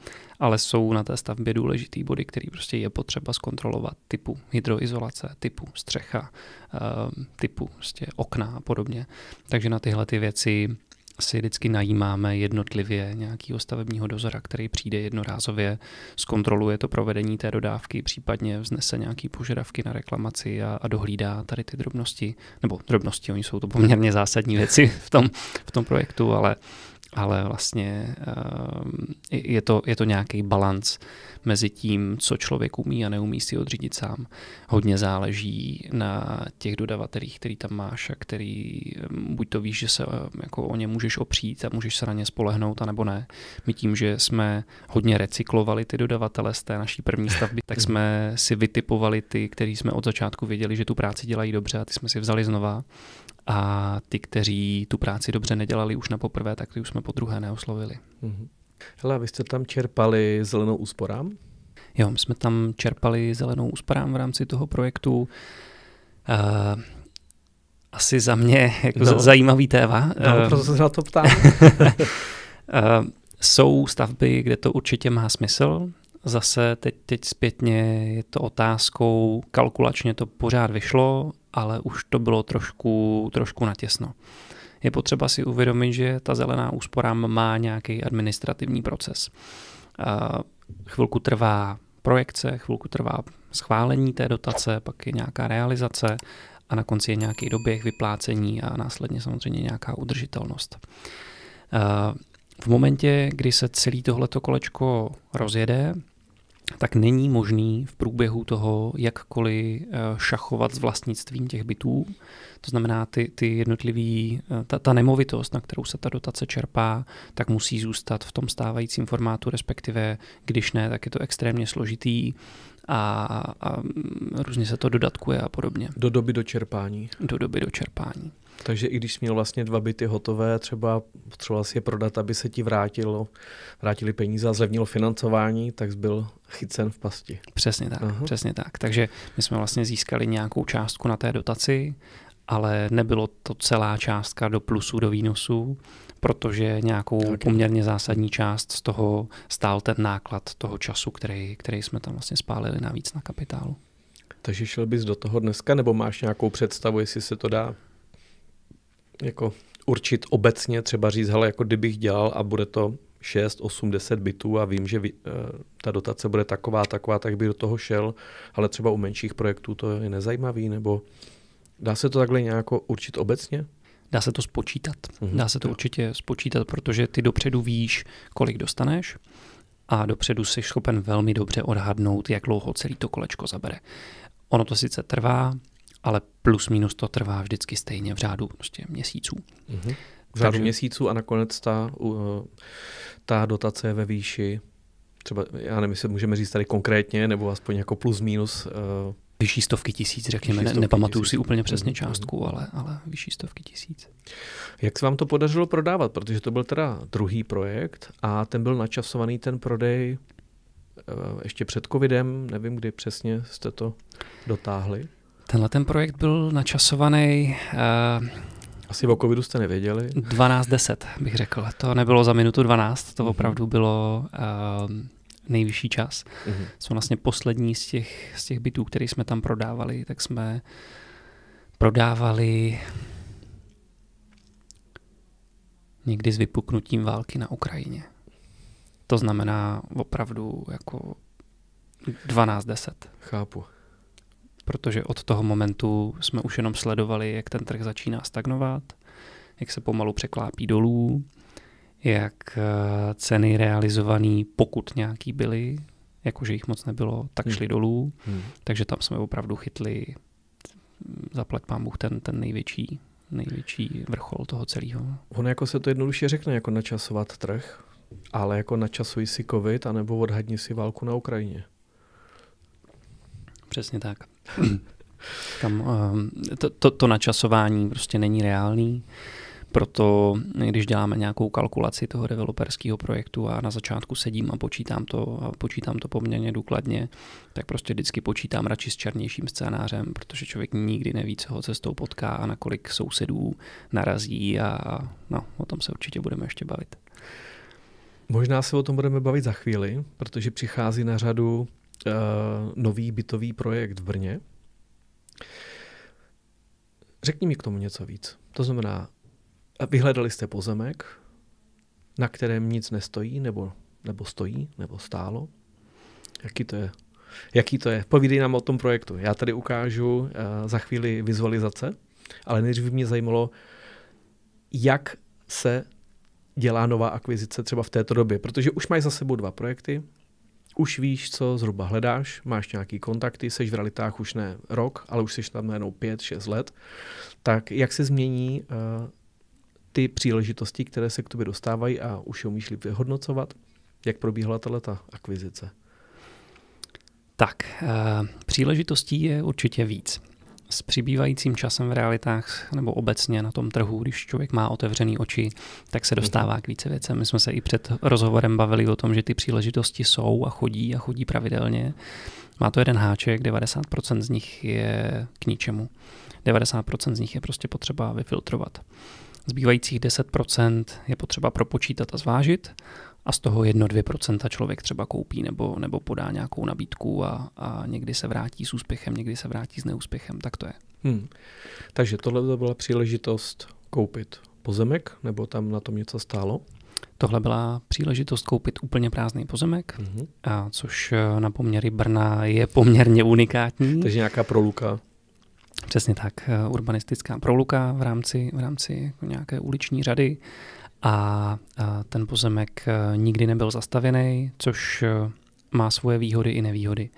ale jsou na té stavbě důležitý body, který prostě je potřeba zkontrolovat, typu hydroizolace, typu střecha, ehm, typu prostě okna a podobně. Takže na tyhle ty věci si vždycky najímáme jednotlivě nějakého stavebního dozora, který přijde jednorázově, zkontroluje to provedení té dodávky, případně vznese nějaké požadavky na reklamaci a, a dohlídá tady ty drobnosti, nebo drobnosti, oni jsou to poměrně zásadní věci v tom, v tom projektu, ale ale vlastně ehm, je to, je to nějaký balans mezi tím, co člověk umí a neumí si odřídit sám. Hodně záleží na těch dodavatelích, který tam máš a který ehm, buď to víš, že se ehm, jako o ně můžeš opřít a můžeš se na ně spolehnout, anebo ne. My tím, že jsme hodně recyklovali ty dodavatele z té naší první stavby, tak mhm. jsme si vytipovali ty, který jsme od začátku věděli, že tu práci dělají dobře a ty jsme si vzali znova a ty, kteří tu práci dobře nedělali už na poprvé, tak ty už jsme po druhé neoslovili. Mm-hmm. Hele, vy jste tam čerpali zelenou úsporám? Jo, my jsme tam čerpali zelenou úsporám v rámci toho projektu. Uh, asi za mě jako no. zajímavý téma. No, eh, proto se na to ptám. Eh, jsou stavby, kde to určitě má smysl. Zase teď, teď zpětně je to otázkou, kalkulačně to pořád vyšlo, ale už to bylo trošku, trošku natěsno. Je potřeba si uvědomit, že ta zelená úspora má nějaký administrativní proces. Chvilku trvá projekce, chvilku trvá schválení té dotace, pak je nějaká realizace a na konci je nějaký doběh vyplácení a následně samozřejmě nějaká udržitelnost. V momentě, kdy se celý tohleto kolečko rozjede, tak není možný v průběhu toho jakkoliv eh, šachovat s vlastnictvím těch bytů. To znamená, ty, ty jednotlivý, eh, ta, ta nemovitost, na kterou se ta dotace čerpá, tak musí zůstat v tom stávajícím formátu, respektive když ne, tak je to extrémně složitý a, a mm, různě se to dodatkuje a podobně. Do doby dočerpání. Do doby dočerpání. Takže i když jsi měl vlastně dva byty hotové, třeba potřeboval si je prodat, aby se ti vrátilo, vrátili peníze a zlevnilo financování, tak byl chycen v pasti. Přesně tak, Aha. přesně tak. Takže my jsme vlastně získali nějakou částku na té dotaci, ale nebylo to celá částka do plusu do výnosu, protože nějakou okay. poměrně zásadní část z toho stál ten náklad toho času, který, který jsme tam vlastně spálili navíc na kapitálu. Takže šel bys do toho dneska, nebo máš nějakou představu, jestli se to dá? jako určit obecně, třeba říct, hele, jako kdybych dělal a bude to 6, 8, 10 bytů a vím, že vy, eh, ta dotace bude taková, taková, tak by do toho šel, ale třeba u menších projektů to je nezajímavý, nebo dá se to takhle nějak určit obecně? Dá se to spočítat. Mhm. Dá se to určitě spočítat, protože ty dopředu víš, kolik dostaneš a dopředu jsi schopen velmi dobře odhadnout, jak dlouho celý to kolečko zabere. Ono to sice trvá, ale plus minus to trvá vždycky stejně v řádu prostě měsíců. Mm-hmm. V řádu Takže... měsíců a nakonec ta, uh, ta dotace je ve výši, třeba, já nevím, jestli můžeme říct tady konkrétně, nebo aspoň jako plus minus. Uh, vyšší stovky tisíc, řekněme, vyšší nepamatuju tisíc. si úplně mhm, přesně mhm. částku, ale, ale vyšší stovky tisíc. Jak se vám to podařilo prodávat? Protože to byl teda druhý projekt a ten byl načasovaný ten prodej eh, ještě před covidem, nevím, kdy přesně jste to dotáhli. Tenhle ten projekt byl načasovaný uh, asi o covidu jste nevěděli? 12.10 bych řekl. To nebylo za minutu 12, to mm opravdu bylo uh, nejvyšší čas. Uh-huh. Jsme vlastně poslední z těch, z těch bytů, které jsme tam prodávali, tak jsme prodávali někdy s vypuknutím války na Ukrajině. To znamená opravdu jako 12-10. Chápu protože od toho momentu jsme už jenom sledovali, jak ten trh začíná stagnovat, jak se pomalu překlápí dolů, jak eh, ceny realizované, pokud nějaký byly, jakože jich moc nebylo, tak hmm. šly dolů. Hmm. Takže tam jsme opravdu chytli, zaplať pán Bůh, ten, ten největší, největší vrchol toho celého. On jako se to jednoduše řekne, jako načasovat trh, ale jako načasuj si covid, anebo odhadni si válku na Ukrajině. Přesně tak. Tam, eh, to, to, to načasování prostě není reálný, proto když děláme nějakou kalkulaci toho developerského projektu a na začátku sedím a počítám to, a počítám to poměrně důkladně, tak prostě vždycky počítám radši s černějším scénářem, protože člověk nikdy neví, co ho cestou potká a na kolik sousedů narazí a no, o tom se určitě budeme ještě bavit. Možná se o tom budeme bavit za chvíli, protože přichází na řadu Eh, nový bytový projekt v Brně. Řekni mi k tomu něco víc. To znamená, vyhledali jste pozemek, na kterém nic nestojí, nebo, nebo stojí, nebo stálo. Jaký to je? Jaký to je? Povídej nám o tom projektu. Já tady ukážu uh, za chvíli vizualizace, ale nejdřív by mě zajímalo, jak se dělá nová akvizice třeba v této době, protože už mají za sebou dva projekty, už víš, co zhruba hledáš, máš nějaký kontakty, seš v realitách už ne rok, ale už jsi tam najednou 5-6 let, tak jak se změní uh, ty příležitosti, které se k tobě dostávají a už je umíš vyhodnocovat? Jak probíhala tato akvizice? Tak, uh, příležitostí je určitě víc. S přibývajícím časem v realitách nebo obecně na tom trhu, když člověk má otevřený oči, tak se dostává k více věcem. My jsme se i před rozhovorem bavili o tom, že ty příležitosti jsou a chodí a chodí pravidelně. Má to jeden háček, 90% z nich je k ničemu. 90% z nich je prostě potřeba vyfiltrovat. Zbývajících 10% je potřeba propočítat a zvážit a z toho jedno dvě procenta člověk třeba koupí nebo, nebo podá nějakou nabídku a, a někdy se vrátí s úspěchem, někdy se vrátí s neúspěchem, tak to je. Hmm. Takže tohle byla příležitost koupit pozemek, nebo tam na tom něco stálo? Tohle byla příležitost koupit úplně prázdný pozemek, mm-hmm. a což eh, na poměry Brna je poměrně unikátní. Takže nějaká proluka. Přesně tak, eh, urbanistická proluka v rámci, v rámci nějaké uliční řady a ten pozemek eh, nikdy nebyl zastavený, což eh, má svoje výhody i nevýhody.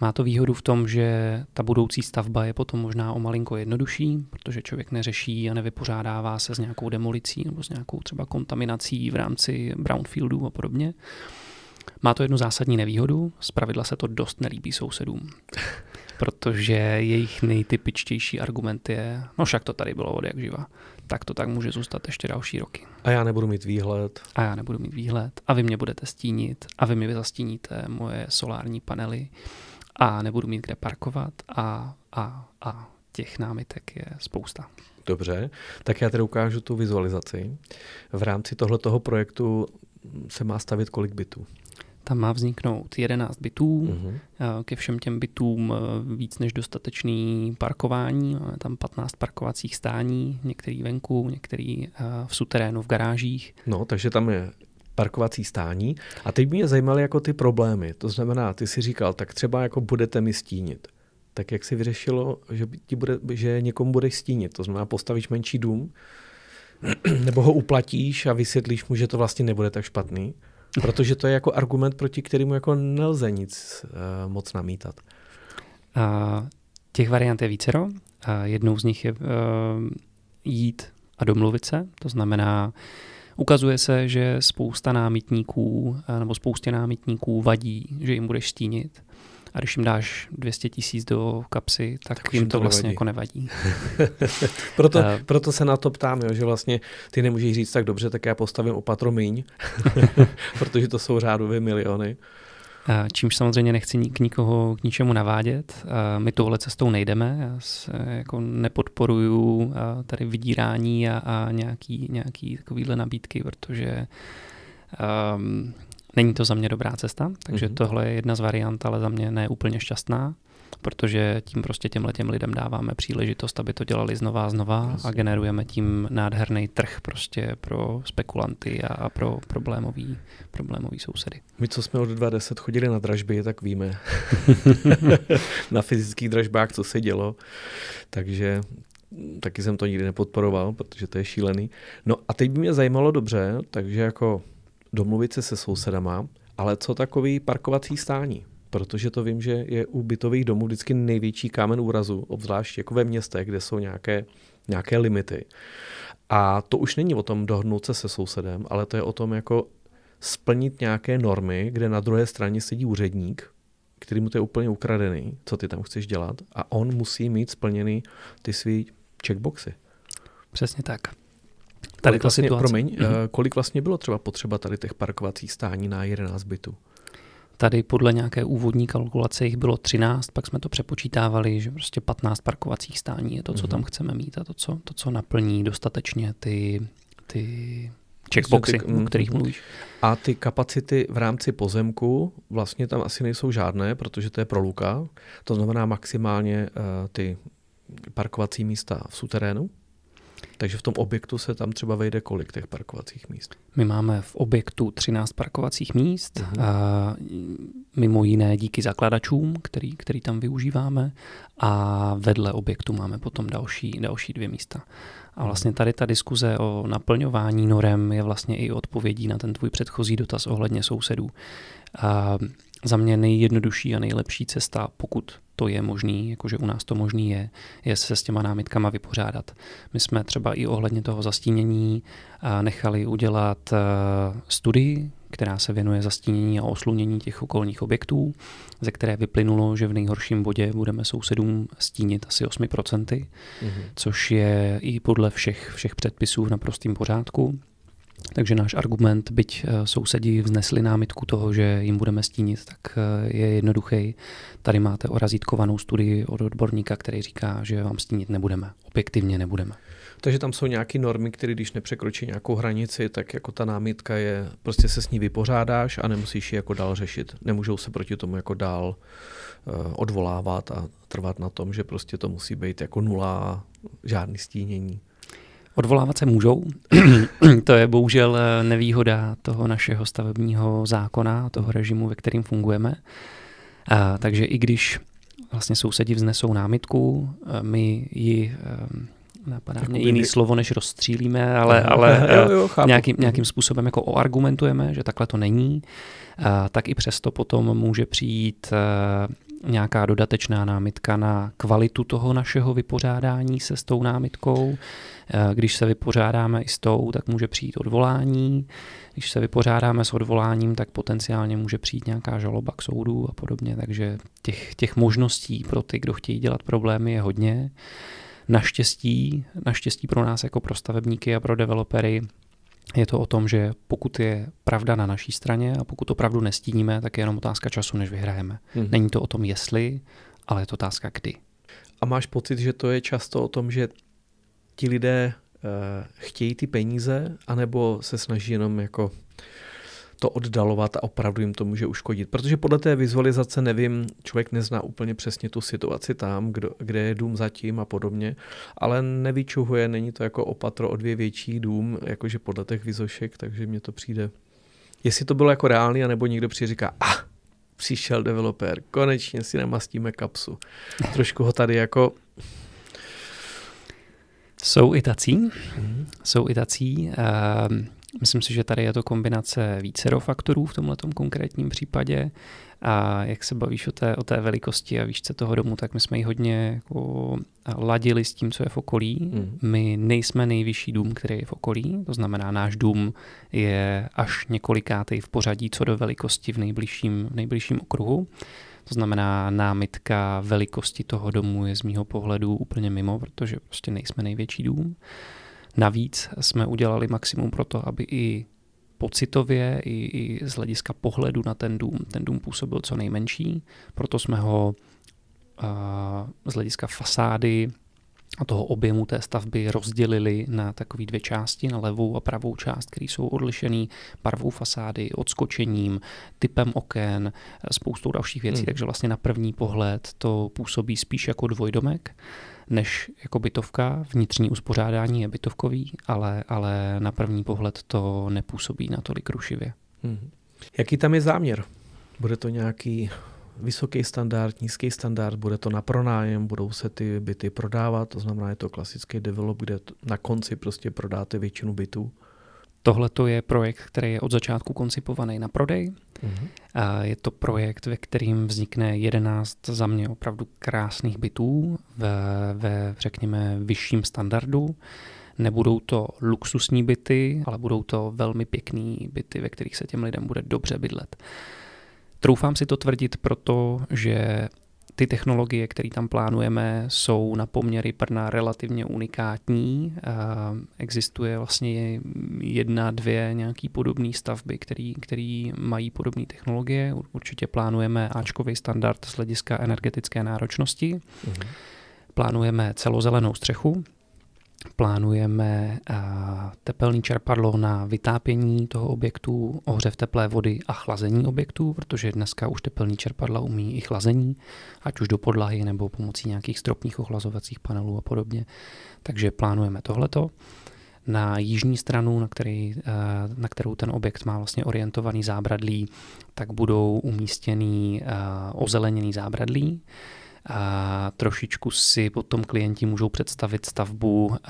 Má to výhodu v tom, že ta budoucí stavba je potom možná o malinko jednodušší, protože člověk neřeší a nevypořádává se s nějakou demolicí nebo s nějakou třeba kontaminací v rámci brownfieldů a podobně. Má to jednu zásadní nevýhodu, zpravidla se to dost nelíbí sousedům, protože jejich nejtypičtější argument je, no však to tady bylo od jak živa tak to tak může zůstat ještě další roky. A já nebudu mít výhled. A já nebudu mít výhled. A vy mě budete stínit. A vy mi zastíníte moje solární panely. A nebudu mít kde parkovat. A, a, a těch námitek je spousta. Dobře, tak já tedy ukážu tu vizualizaci. V rámci tohoto projektu se má stavit kolik bytů? Tam má vzniknout 11 bytů, mm-hmm. ke všem těm bytům eh, víc než dostatečný parkování, máme tam 15 parkovacích stání, některý venku, některý eh, v suterénu, v garážích. No, takže tam je parkovací stání. A teď mě zajímaly jako ty problémy. To znamená, ty si říkal, tak třeba jako budete mi stínit. Tak jak si vyřešilo, že, ti bude, že někomu budeš stínit? To znamená, postavíš menší dům, nebo ho uplatíš a vysvětlíš mu, že to vlastně nebude tak špatný? Protože to je jako argument, proti kterému jako nelze nic uh, moc namítat. Uh, těch variant je vícero. Uh, jednou z nich je uh, jít a domluvit se. To znamená, ukazuje se, že spousta námitníků uh, nebo spoustě námitníků vadí, že jim budeš stínit a když jim dáš 200 tisíc do kapsy, tak, tak jim to, vlastně nevadí. vlastně jako nevadí. proto, uh, proto se na to ptám, jo, že vlastně ty nemůžeš říct tak dobře, tak já postavím opatro míň, protože to jsou řádově miliony. Eh, čímž samozřejmě nechci k nikoho k ničemu navádět. Eh, my tohle cestou nejdeme. Já se jako nepodporuju tady vydírání a, a nějaký, nějaký takovýhle nabídky, protože um, Není to za mě dobrá cesta, takže mm-hmm. tohle je jedna z variant, ale za mě ne úplně šťastná, protože tím prostě těmhle těm lidem dáváme příležitost, aby to dělali znova a znova Jasně. a generujeme tím nádherný trh prostě pro spekulanty a pro problémový, problémový sousedy. My, co jsme od 2010 chodili na dražby, tak víme na fyzických dražbách, co se dělo, takže taky jsem to nikdy nepodporoval, protože to je šílený. No a teď by mě zajímalo dobře, takže jako domluvit se se sousedama, ale co takový parkovací stání? Protože to vím, že je u bytových domů vždycky největší kámen úrazu, obzvlášť jako ve městech, kde jsou nějaké, nějaké limity. A to už není o tom dohodnout se se sousedem, ale to je o tom jako splnit nějaké normy, kde na druhé straně sedí úředník, který mu to je úplně ukradený, co ty tam chceš dělat, a on musí mít splněný ty svý checkboxy. Přesně tak tady kolik ta vlastně, Promiň, mm-hmm. kolik vlastně bylo třeba potřeba tady těch parkovacích stání na 11 bytů? Tady podle nějaké úvodní kalkulace jich bylo 13, pak jsme to přepočítávali, že prostě 15 parkovacích stání je to, co mm-hmm. tam chceme mít a to co, to, co naplní dostatečně ty, ty checkboxy, ty, o mhm, kterých mhm. mluvíš. A ty kapacity v rámci pozemku vlastně tam asi nejsou žádné, protože to je pro luka. To znamená maximálně uh, ty parkovací místa v suterénu. Takže v tom objektu se tam třeba vejde kolik těch parkovacích míst? My máme v objektu 13 parkovacích míst, uh-huh. a mimo jiné díky zakladačům, který, který tam využíváme a vedle objektu máme potom další, další dvě místa. A mhm. vlastně tady ta diskuze o naplňování norem je vlastně i odpovědí na ten tvůj předchozí dotaz ohledně sousedů. A za mě nejjednodušší a nejlepší cesta, pokud to je možný, jakože u nás to možný je, je se s těma námitkama vypořádat. My jsme třeba i ohledně toho zastínění eh, nechali udělat eh, studii, která se věnuje zastínění a oslunění těch okolních objektů, ze které vyplynulo, že v nejhorším bodě budeme sousedům stínit asi 8%, mm-hmm. což je i podle všech, všech předpisů v naprostém pořádku. Takže náš argument, byť eh, sousedí vznesli námitku toho, že jim budeme stínit, tak eh, je jednoduchý. Tady máte orazítkovanou studii od odborníka, který říká, že vám stínit nebudeme. Objektivně nebudeme. Takže tam jsou nějaké normy, které když nepřekročí nějakou hranici, tak jako ta námitka je, prostě se s ní vypořádáš a nemusíš ji jako dál řešit. Nemůžou se proti tomu jako dál eh, odvolávat a trvat na tom, že prostě to musí být jako nula, žádný stínění. Odvolávat se můžou. to je bohužel eh, nevýhoda toho našeho stavebního zákona, toho režimu, ve kterým fungujeme. A, takže i když vlastně sousedi vznesou námitku, eh, my ji eh, napadá mě jiný ne... slovo, než rozstřílíme, ale, ale jo, jo, chápu. nějakým, mhm. nějakým způsobem jako oargumentujeme, že takhle to není, tak i přesto potom může přijít nějaká dodatečná námitka na kvalitu toho našeho vypořádání se s tou námitkou. Eh, když se vypořádáme i s tou, tak může přijít odvolání. Když se vypořádáme s odvoláním, tak potenciálně může přijít nějaká žaloba k soudu a podobně. Takže těch, těch možností pro ty, kdo chtějí dělat problémy, je hodně. Naštěstí, naštěstí pro nás jako pro stavebníky a pro developery je to o tom, že pokud je pravda na naší straně a pokud to pravdu nestíníme, tak je jenom otázka času, než vyhrajeme. Mm. Není to o tom jestli, ale je to otázka kdy. A máš pocit, že to je často o tom, že ti lidé e, chtějí ty peníze, anebo se snaží jenom jako to oddalovat a opravdu jim to může uškodit. Protože podle té vizualizace nevím, člověk nezná úplně přesně tu situaci tam, kdo, kde je dům zatím a podobně, ale nevyčuhuje, není to jako opatro o dvě větší dům, jakože podle těch vizošek, takže mně to přijde. Jestli to bylo jako reálný, anebo někdo přijde říká, ah, přišel developer, konečně si nemastíme kapsu. Trošku ho tady jako jsou i tací, mm-hmm. jsou i tací. Uh, Myslím si, že tady je to kombinace vícero faktorů v tomto konkrétním případě. A jak se bavíš o té, o té velikosti a výšce toho domu, tak my jsme ji hodně jako ladili s tím, co je v okolí. Mm. My nejsme nejvyšší dům, který je v okolí, to znamená, náš dům je až několikátej v pořadí co do velikosti v nejbližším, v nejbližším okruhu. To znamená, námitka velikosti toho domu je z mýho pohledu úplně mimo, protože prostě nejsme největší dům. Navíc jsme udělali maximum pro to, aby i pocitově, i, i z hlediska pohledu na ten dům, ten dům působil co nejmenší, proto jsme ho a, z hlediska fasády a toho objemu té stavby rozdělili na takové dvě části, na levou a pravou část, které jsou odlišené barvou fasády, odskočením, typem oken, spoustou dalších věcí, hmm. takže vlastně na první pohled to působí spíš jako dvojdomek než jako bytovka. Vnitřní uspořádání je bytovkový, ale, ale na první pohled to nepůsobí natolik rušivě. Hmm. Jaký tam je záměr? Bude to nějaký vysoký standard, nízký standard, bude to na pronájem, budou se ty byty prodávat, to znamená, je to klasický develop, kde na konci prostě prodáte většinu bytů. Tohle je projekt, který je od začátku koncipovaný na prodej. Mm-hmm. A je to projekt, ve kterým vznikne 11 za mě opravdu krásných bytů ve, ve řekněme, vyšším standardu. Nebudou to luxusní byty, ale budou to velmi pěkný byty, ve kterých se těm lidem bude dobře bydlet. Troufám si to tvrdit proto, že ty technologie, které tam plánujeme, jsou na poměry Brna relativně unikátní. Eh, existuje vlastně jedna, dvě nějaký podobné stavby, které mají podobné technologie. Určitě plánujeme Ačkový standard z hlediska energetické náročnosti. Mhm. Plánujeme celozelenou střechu, plánujeme eh, tepelný čerpadlo na vytápění toho objektu, ohřev teplé vody a chlazení objektu, protože dneska už tepelný čerpadla umí i chlazení, ať už do podlahy nebo pomocí nějakých stropních ochlazovacích panelů a podobně. Takže plánujeme tohleto. Na jižní stranu, na, který, eh, na kterou ten objekt má vlastně orientovaný zábradlí, tak budou umístěný eh, ozeleněný zábradlí, a trošičku si potom klienti můžou představit stavbu eh,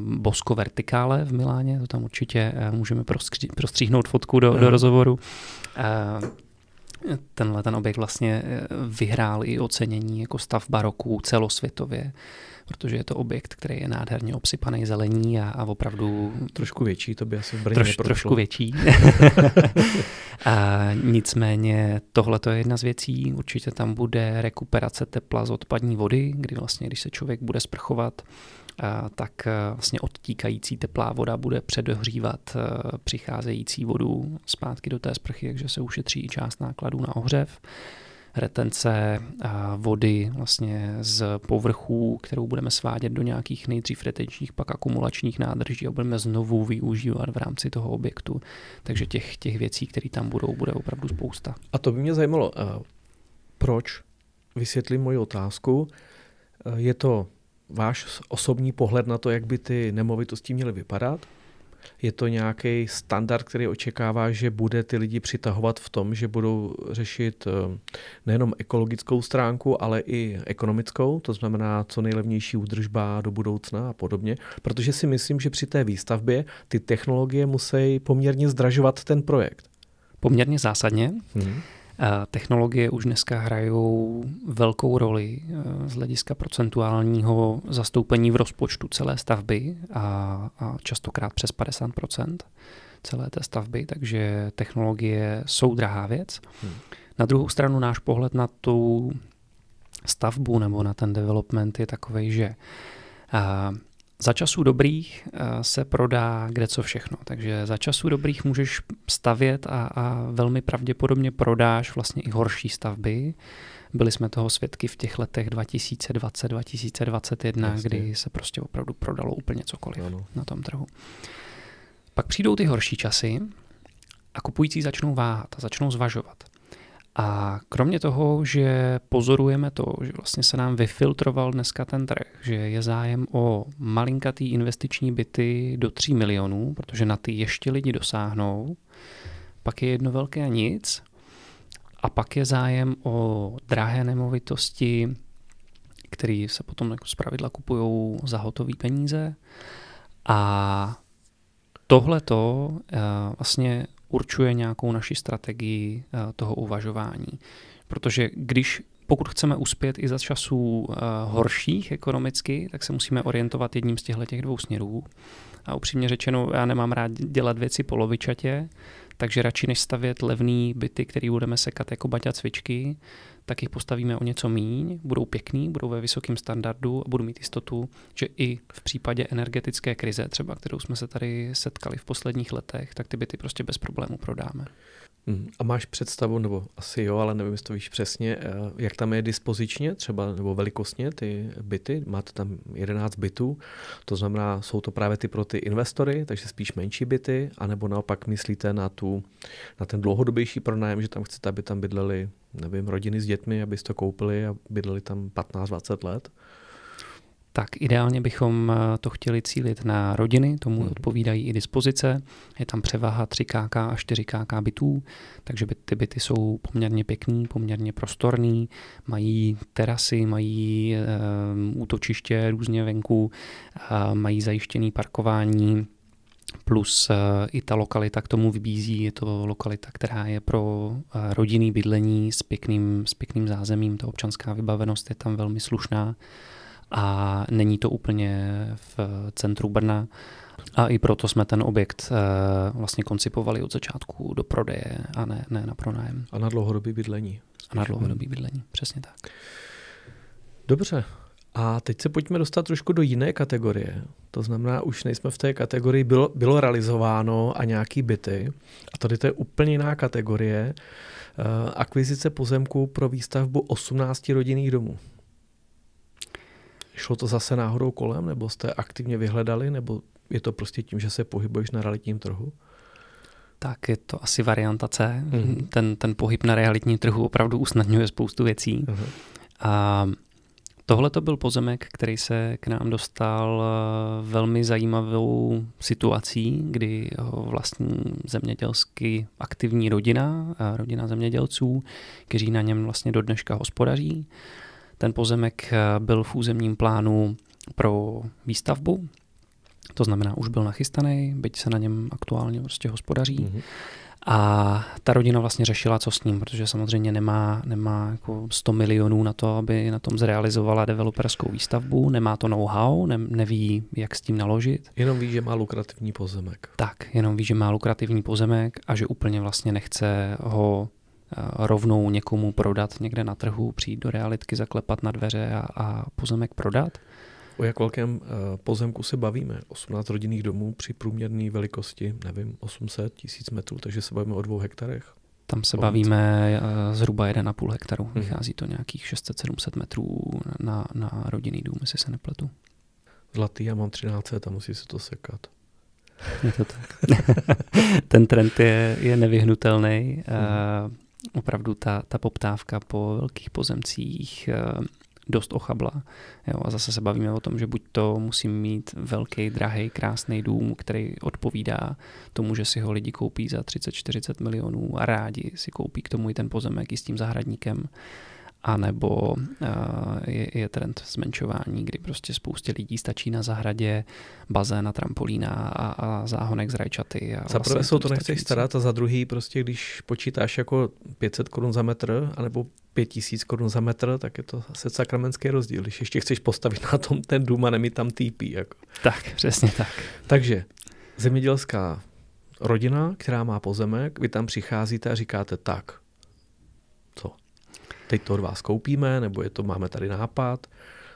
Bosko Vertikále v Miláně, to tam určitě eh, můžeme prostříhnout fotku do, do mhm. rozhovoru. Eh, tenhle ten objekt vlastně vyhrál i ocenění jako stavba roku celosvětově protože je to objekt, který je nádherně obsypaný zelení a, a opravdu... Trošku větší, to by asi v Brně troš, Trošku větší. a nicméně tohle to je jedna z věcí. Určitě tam bude rekuperace tepla z odpadní vody, kdy vlastně, když se člověk bude sprchovat, tak e, vlastně odtíkající teplá voda bude předohřívat e, přicházející vodu zpátky do té sprchy, takže se ušetří i část nákladů na ohřev retence vody vlastně z povrchů, kterou budeme svádět do nějakých nejdřív retenčních, pak akumulačních nádrží a budeme znovu využívat v rámci toho objektu. Takže těch, těch věcí, které tam budou, bude opravdu spousta. A to by mě zajímalo, eh, proč? Vysvětlím moji otázku. Eh, je to váš osobní pohled na to, jak by ty nemovitosti měly vypadat? Je to nějaký standard, který očekává, že bude ty lidi přitahovat v tom, že budou řešit eh, nejenom ekologickou stránku, ale i ekonomickou, to znamená co nejlevnější údržba do budoucna a podobně, protože si myslím, že při té výstavbě ty technologie musí poměrně zdražovat ten projekt. Poměrně zásadně. Hmm. Technologie už dneska hrajou velkou roli eh, z hlediska procentuálního zastoupení v rozpočtu celé stavby a, a častokrát přes 50 celé té stavby, takže technologie jsou drahá věc. Hmm. Na druhou stranu náš pohled na tu stavbu nebo na ten development je takový, že eh, za časů dobrých eh, se prodá kde co všechno. Takže za časů dobrých můžeš stavět a, a velmi pravděpodobně prodáš vlastně i horší stavby. Byli jsme toho svědky v těch letech 2020, 2021, Jasně. kdy se prostě opravdu prodalo úplně cokoliv ano. na tom trhu. Pak přijdou ty horší časy a kupující začnou váhat a začnou zvažovat. A kromě toho, že pozorujeme to, že vlastně se nám vyfiltroval dneska ten trh, že je zájem o malinkatý investiční byty do 3 milionů, protože na ty ještě lidi dosáhnou, pak je jedno velké nic a pak je zájem o drahé nemovitosti, které se potom jako pravidla kupují za hotový peníze a tohle to eh, vlastně určuje nějakou naši strategii eh, toho uvažování. Protože když pokud chceme uspět i za časů eh, horších ekonomicky, tak se musíme orientovat jedním z těchto těch dvou směrů. A upřímně řečeno, já nemám rád dělat věci polovičatě, takže radši než stavět levný byty, který budeme sekat jako baťa cvičky, tak jich postavíme o něco míň, budou pěkný, budou ve vysokém standardu a budu mít jistotu, že i v případě energetické krize, třeba kterou jsme se tady setkali v posledních letech, tak ty byty prostě bez problému prodáme. Mm. A máš představu, nebo asi jo, ale nevím, jestli to víš přesně, eh, jak tam je dispozičně třeba, nebo velikostně ty byty? Máte tam 11 bytů, to znamená, jsou to právě ty pro ty investory, takže spíš menší byty, anebo naopak myslíte na, tu, na ten dlouhodobější pronájem, že tam chcete, aby tam bydleli, nevím, rodiny s dětmi, aby to koupili a bydleli tam 15-20 let? tak ideálně bychom eh, to chtěli cílit na rodiny, tomu mhm. odpovídají i dispozice. Je tam převaha 3KK a 4KK bytů, takže by, ty byty jsou poměrně pěkný, poměrně prostorný, mají terasy, mají um, útočiště různě venku, uh, mají zajištěný parkování, plus i ta lokalita k tomu vybízí. Je to lokalita, která je pro rodinný bydlení s pěkným, s pěkným zázemím. Ta občanská vybavenost je tam velmi slušná a není to úplně v centru Brna. A i proto jsme ten objekt eh, vlastně koncipovali od začátku do prodeje a ne, ne na pronájem. A na dlouhodobý bydlení. A na dlouhodobý bydlení, přesně tak. Dobře. A teď se pojďme dostat trošku do jiné kategorie. To znamená, už nejsme v té kategorii bylo, bylo realizováno a nějaký byty. A tady to je úplně jiná kategorie. Uh, akvizice pozemků pro výstavbu 18 rodinných domů. Šlo to zase náhodou kolem, nebo jste aktivně vyhledali, nebo je to prostě tím, že se pohybuješ na realitním trhu? Tak je to asi varianta C. Mm-hmm. Ten, ten pohyb na realitním trhu opravdu usnadňuje spoustu věcí. Mm-hmm. A tohle to byl pozemek, který se k nám dostal eh, velmi zajímavou situací, kdy ho vlastní zemědělsky aktivní rodina, eh, rodina zemědělců, kteří na něm vlastně do dneška hospodaří. Ten pozemek eh, byl v územním plánu pro výstavbu, to znamená, už byl nachystaný, byť se na něm aktuálně prostě hospodaří. Mm-hmm. A ta rodina vlastně řešila, co s ním, protože samozřejmě nemá, nemá jako 100 milionů na to, aby na tom zrealizovala developerskou výstavbu, nemá to know-how, ne, neví, jak s tím naložit. Jenom ví, že má lukrativní pozemek. Tak, jenom ví, že má lukrativní pozemek a že úplně vlastně nechce ho Eh, rovnou někomu prodat někde na trhu, přijít do realitky, zaklepat na dveře a, a pozemek prodat? O jak velkém eh, pozemku se bavíme? 18 rodinných domů při průměrné velikosti, nevím, 800 tisíc metrů, takže se bavíme o dvou hektarech. Tam se bavíme eh, zhruba 1,5 hektaru. Mhm. Vychází to nějakých 600-700 metrů na, na rodinný dům, jestli se nepletu. Zlatý, já mám 13 a musí se to sekat. Je to tak. Ten trend je, je nevyhnutelný. Hmm opravdu ta, ta poptávka po velkých pozemcích eh, dost ochabla. Jo, a zase se bavíme o tom, že buď to musím mít velký, drahý, krásný dům, který odpovídá tomu, že si ho lidi koupí za 30-40 milionů a rádi si koupí k tomu i ten pozemek i s tím zahradníkem a nebo eh, je, je trend zmenšování, kdy prostě spoustě lidí stačí na zahradě bazén a trampolína a, a záhonek z rajčaty. A za prvé vlastně se o to nechceš starat a za druhý prostě, když počítáš jako 500 korun za metr anebo 5000 korun za metr, tak je to zase sakramenský rozdíl, když ještě chceš postavit na tom ten dům a nemít tam týpí. Jako. Tak, přesně tak. Takže zemědělská rodina, která má pozemek, vy tam přicházíte a říkáte tak, teď to od vás koupíme, nebo je to, máme tady nápad,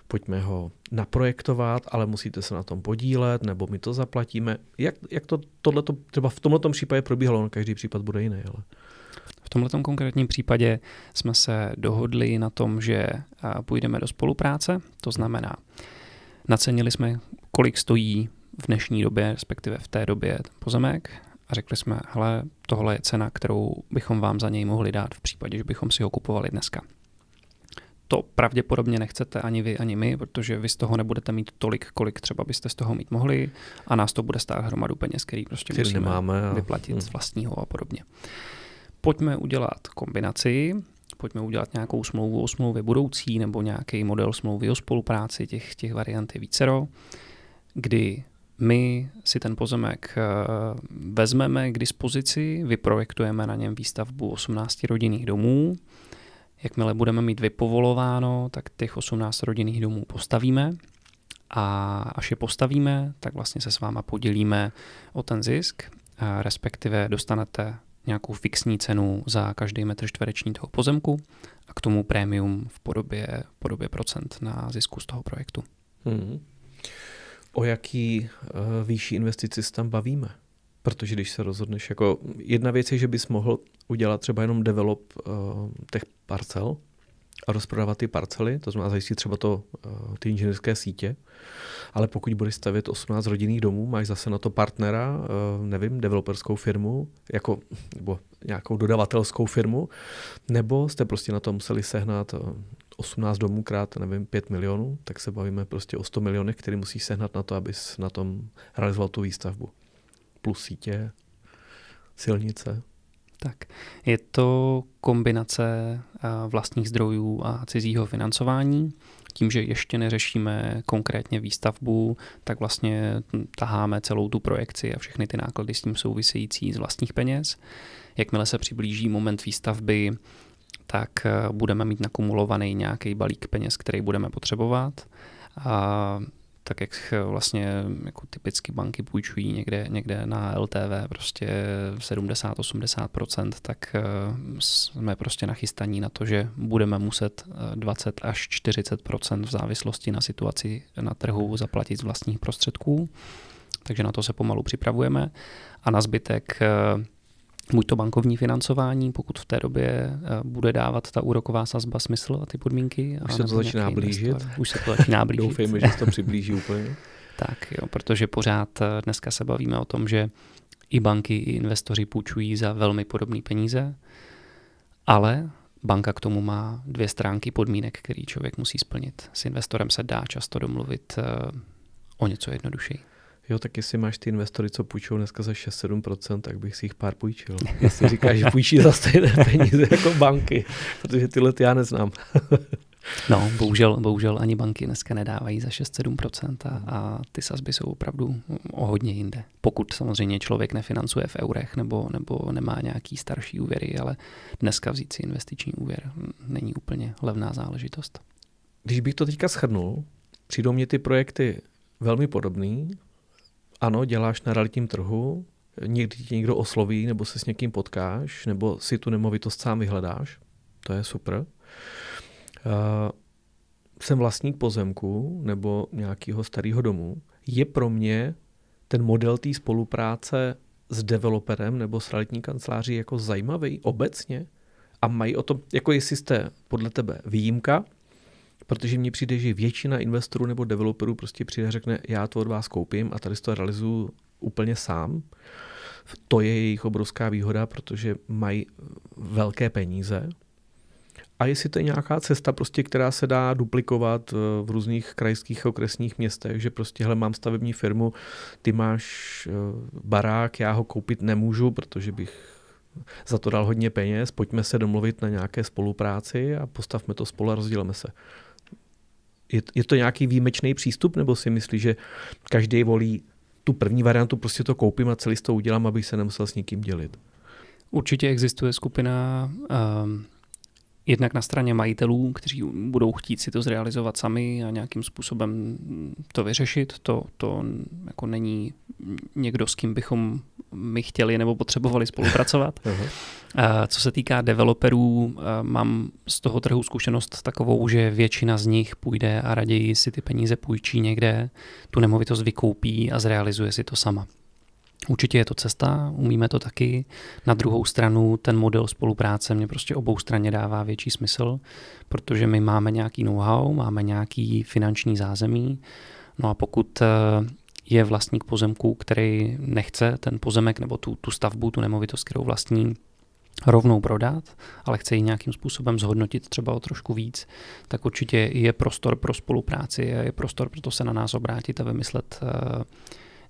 pojďme ho naprojektovat, ale musíte se na tom podílet, nebo my to zaplatíme. Jak, jak to tohleto, třeba v tomto případě probíhalo, no každý případ bude jiný, ale... V tomto konkrétním případě jsme se dohodli na tom, že půjdeme do spolupráce, to znamená, nacenili jsme, kolik stojí v dnešní době, respektive v té době pozemek, a řekli jsme, hele, tohle je cena, kterou bychom vám za něj mohli dát v případě, že bychom si ho kupovali dneska. To pravděpodobně nechcete ani vy, ani my, protože vy z toho nebudete mít tolik, kolik třeba byste z toho mít mohli a nás to bude stát hromadu peněz, který prostě který musíme nemáme a... vyplatit z mm. vlastního a podobně. Pojďme udělat kombinaci, pojďme udělat nějakou smlouvu o smlouvě budoucí nebo nějaký model smlouvy o spolupráci, těch, těch variant je vícero, kdy my si ten pozemek eh, vezmeme k dispozici, vyprojektujeme na něm výstavbu 18 rodinných domů. Jakmile budeme mít vypovolováno, tak těch 18 rodinných domů postavíme a až je postavíme, tak vlastně se s váma podělíme o ten zisk, respektive dostanete nějakou fixní cenu za každý metr čtvereční toho pozemku a k tomu prémium v podobě, v podobě procent na zisku z toho projektu. Hmm o jaký eh, výšší investici se tam bavíme. Protože když se rozhodneš, jako jedna věc je, že bys mohl udělat třeba jenom develop uh, těch parcel, a rozprodávat ty parcely, to znamená zajistit třeba to, eh, ty inženýrské sítě. Ale pokud budeš stavět 18 rodinných domů, máš zase na to partnera, eh, nevím, developerskou firmu, jako, nebo nějakou dodavatelskou firmu, nebo jste prostě na to museli sehnat 18 eh, domů krát, nevím, 5 milionů, tak se bavíme prostě o 100 milionech, který musíš sehnat na to, abys na tom realizoval tu výstavbu. Plus sítě, silnice. Tak, je to kombinace eh, vlastních zdrojů a cizího financování. Tím, že ještě neřešíme konkrétně výstavbu, tak vlastně taháme celou tu projekci a všechny ty náklady s tím související z vlastních peněz. Jakmile se přiblíží moment výstavby, tak eh, budeme mít nakumulovaný nějaký balík peněz, který budeme potřebovat. A tak jak eh, vlastně mm, jako typicky banky půjčují někde, někde na LTV prostě 70-80%, tak eh, jsme prostě nachystaní na to, že budeme muset 20 eh, až 40% v závislosti na situaci na trhu zaplatit z vlastních prostředků. Takže na to se pomalu připravujeme a na zbytek buď to bankovní financování, pokud v té době eh, bude dávat ta úroková sazba smysl a ty podmínky. Už se to začíná blížit. Už se to začíná blížit. Doufejme, že se to přiblíží úplně. tak, jo, protože pořád eh, dneska se bavíme o tom, že i banky, i investoři půjčují za velmi podobné peníze, ale banka k tomu má dvě stránky podmínek, který člověk musí splnit. S investorem se dá často domluvit eh, o něco jednodušeji. Jo, tak jestli máš ty investory, co půjčou dneska za 6-7%, tak bych si jich pár půjčil. Jestli říkáš, že půjčí za stejné peníze jako banky, protože tyhle ty já neznám. no, bohužel, bohužel ani banky dneska nedávají za 6-7% a, a ty sazby jsou opravdu o hodně jinde. Pokud samozřejmě člověk nefinancuje v eurech nebo, nebo nemá nějaký starší úvěry, ale dneska vzít si investiční úvěr není úplně levná záležitost. Když bych to teďka shrnul, přijdou mě ty projekty velmi podobný, ano, děláš na realitním trhu, někdy tě někdo osloví, nebo se s někým potkáš, nebo si tu nemovitost sám vyhledáš, to je super. jsem vlastník pozemku nebo nějakého starého domu. Je pro mě ten model té spolupráce s developerem nebo s realitní kanceláří jako zajímavý obecně? A mají o tom, jako jestli jste podle tebe výjimka, protože mně přijde, že většina investorů nebo developerů prostě přijde a řekne, já to od vás koupím a tady to realizuju úplně sám. To je jejich obrovská výhoda, protože mají velké peníze. A jestli to je nějaká cesta, prostě, která se dá duplikovat eh, v různých krajských okresních městech, že prostě hele, mám stavební firmu, ty máš eh, barák, já ho koupit nemůžu, protože bych za to dal hodně peněz, pojďme se domluvit na nějaké spolupráci a postavme to spolu a rozdělíme se je, je to nějaký výjimečný přístup, nebo si myslí, že každý volí tu první variantu, prostě to koupím a celý to udělám, abych se nemusel s nikým dělit? Určitě existuje skupina um Jednak na straně majitelů, kteří budou chtít si to zrealizovat sami a nějakým způsobem to vyřešit, to, to jako není někdo, s kým bychom my chtěli nebo potřebovali spolupracovat. Co se týká developerů, mám z toho trhu zkušenost takovou, že většina z nich půjde a raději si ty peníze půjčí někde, tu nemovitost vykoupí a zrealizuje si to sama. Určitě je to cesta, umíme to taky. Na druhou stranu ten model spolupráce mě prostě obou straně dává větší smysl, protože my máme nějaký know-how, máme nějaký finanční zázemí. No a pokud eh, je vlastník pozemku, který nechce ten pozemek nebo tu, tu stavbu, tu nemovitost, kterou vlastní, rovnou prodat, ale chce ji nějakým způsobem zhodnotit třeba o trošku víc, tak určitě je prostor pro spolupráci, je prostor pro to se na nás obrátit a vymyslet eh,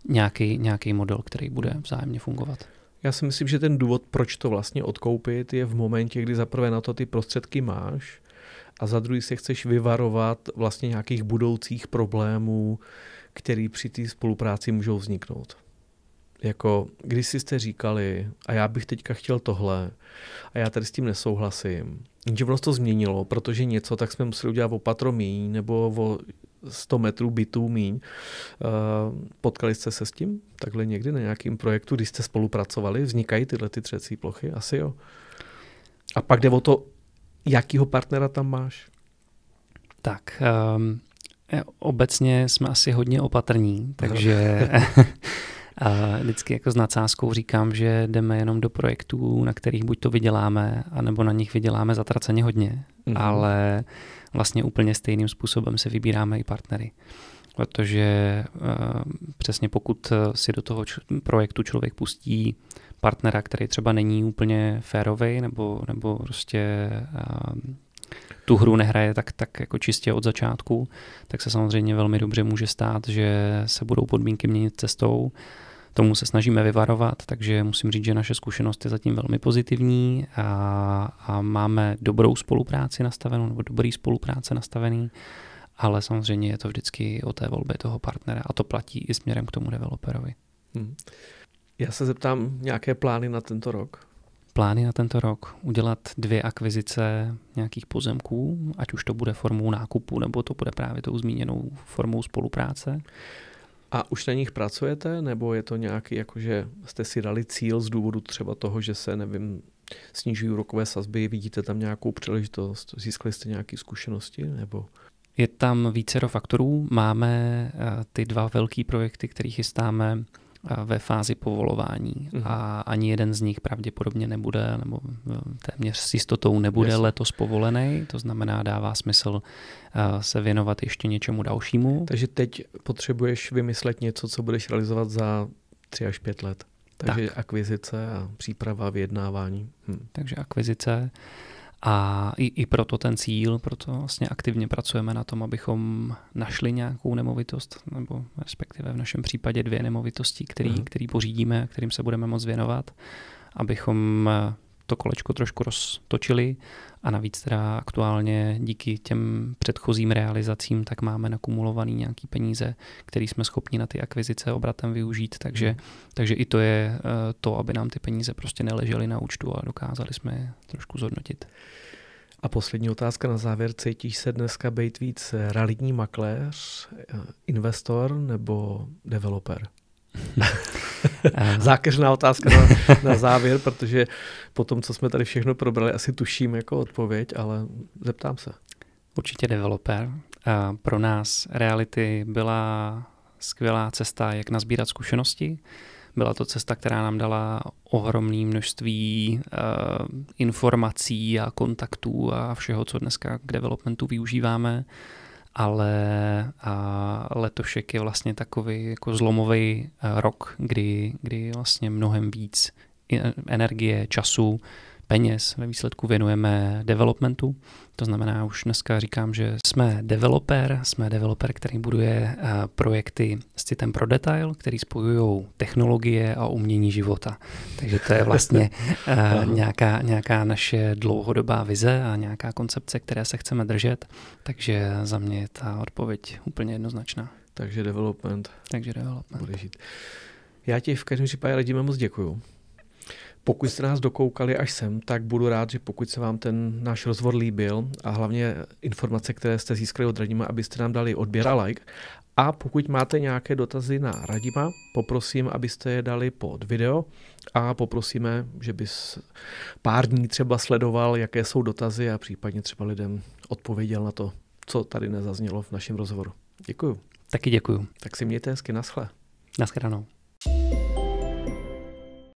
nějaký, nějaký model, který bude vzájemně fungovat. Já si myslím, že ten důvod, proč to vlastně odkoupit, je v momentě, kdy zaprvé na to ty prostředky máš a za druhý se chceš vyvarovat vlastně nějakých budoucích problémů, který při té spolupráci můžou vzniknout. Jako, když si jste říkali, a já bych teďka chtěl tohle, a já tady s tím nesouhlasím, že ono to změnilo, protože něco tak jsme museli udělat o patro míň, nebo o 100 metrů bytů míň. Eh, potkali jste se s tím takhle někdy na nějakém projektu, když jste spolupracovali? Vznikají tyhle ty třecí plochy? Asi jo. A pak jde o to, jakýho partnera tam máš? Tak, um, obecně jsme asi hodně opatrní, takže A vždycky jako s nadsázkou říkám, že jdeme jenom do projektů, na kterých buď to vyděláme, anebo na nich vyděláme zatraceně hodně, mm. ale vlastně úplně stejným způsobem se vybíráme i partnery. Protože eh, přesně pokud si do toho projektu člověk pustí partnera, který třeba není úplně férový nebo, nebo prostě ehm, tu hru nehraje tak, tak jako čistě od začátku, tak se samozřejmě velmi dobře může stát, že se budou podmínky měnit cestou Tomu se snažíme vyvarovat, takže musím říct, že naše zkušenost je zatím velmi pozitivní a, a máme dobrou spolupráci nastavenou, nebo dobrý spolupráce nastavený, ale samozřejmě je to vždycky o té volbě toho partnera a to platí i směrem k tomu developerovi. Hmm. Já se zeptám, nějaké plány na tento rok? Plány na tento rok udělat dvě akvizice nějakých pozemků, ať už to bude formou nákupu, nebo to bude právě tou zmíněnou formou spolupráce. A už na nich pracujete, nebo je to nějaký, jakože jste si dali cíl z důvodu třeba toho, že se, nevím, snižují rokové sazby, vidíte tam nějakou příležitost, získali jste nějaké zkušenosti, nebo... Je tam vícero faktorů. Máme eh, ty dva velké projekty, které chystáme ve fázi povolování mm. a ani jeden z nich pravděpodobně nebude, nebo eh, téměř s jistotou nebude yes. letos povolený, to znamená dává smysl eh, se věnovat ještě něčemu dalšímu. Takže teď potřebuješ vymyslet něco, co budeš realizovat za tři až pět let. Takže tak. akvizice a příprava vyjednávání. Hm. Takže akvizice. A i, i proto ten cíl, proto vlastně aktivně pracujeme na tom, abychom našli nějakou nemovitost, nebo respektive v našem případě dvě nemovitosti, který, mm. který pořídíme, kterým se budeme moc věnovat, abychom to kolečko trošku roztočili a navíc teda aktuálně díky těm předchozím realizacím tak máme nakumulovaný nějaký peníze, které jsme schopni na ty akvizice obratem využít, takže, hmm. takže i to je eh, to, aby nám ty peníze prostě neležely na účtu a dokázali jsme je trošku zhodnotit. A poslední otázka na závěr. Cítíš se dneska být víc realitní makléř, eh, investor nebo developer? Zákeřná otázka na, na závěr, protože po tom, co jsme tady všechno probrali, asi tuším jako odpověď, ale zeptám se. Určitě developer. A pro nás reality byla skvělá cesta, jak nazbírat zkušenosti. Byla to cesta, která nám dala ohromné množství uh, informací a kontaktů a všeho, co dneska k developmentu využíváme. Uh, ale a letošek je vlastně takový jako zlomový eh, rok, kdy, kdy vlastně mnohem víc eh, energie, času peněz ve výsledku věnujeme developmentu. To znamená, už dneska říkám, že jsme developer, jsme developer, který buduje eh, projekty s citem pro detail, který spojují technologie a umění života. Takže to je vlastně eh, nějaká, nějaká naše dlouhodobá vize a nějaká koncepce, které se chceme držet. Takže za mě je ta odpověď úplně jednoznačná. Takže development. Takže development. Bude žít. Já ti v každém případě lidi moc děkuju. Pokud jste nás dokoukali až sem, tak budu rád, že pokud se vám ten náš rozhovor líbil a hlavně informace, které jste získali od Radima, abyste nám dali odběr a like. A pokud máte nějaké dotazy na Radima, poprosím, abyste je dali pod video a poprosíme, že bys pár dní třeba sledoval, jaké jsou dotazy a případně třeba lidem odpověděl na to, co tady nezaznělo v našem rozhovoru. Děkuju. Taky děkuju. Tak si mějte hezky, naschle. Naschledanou.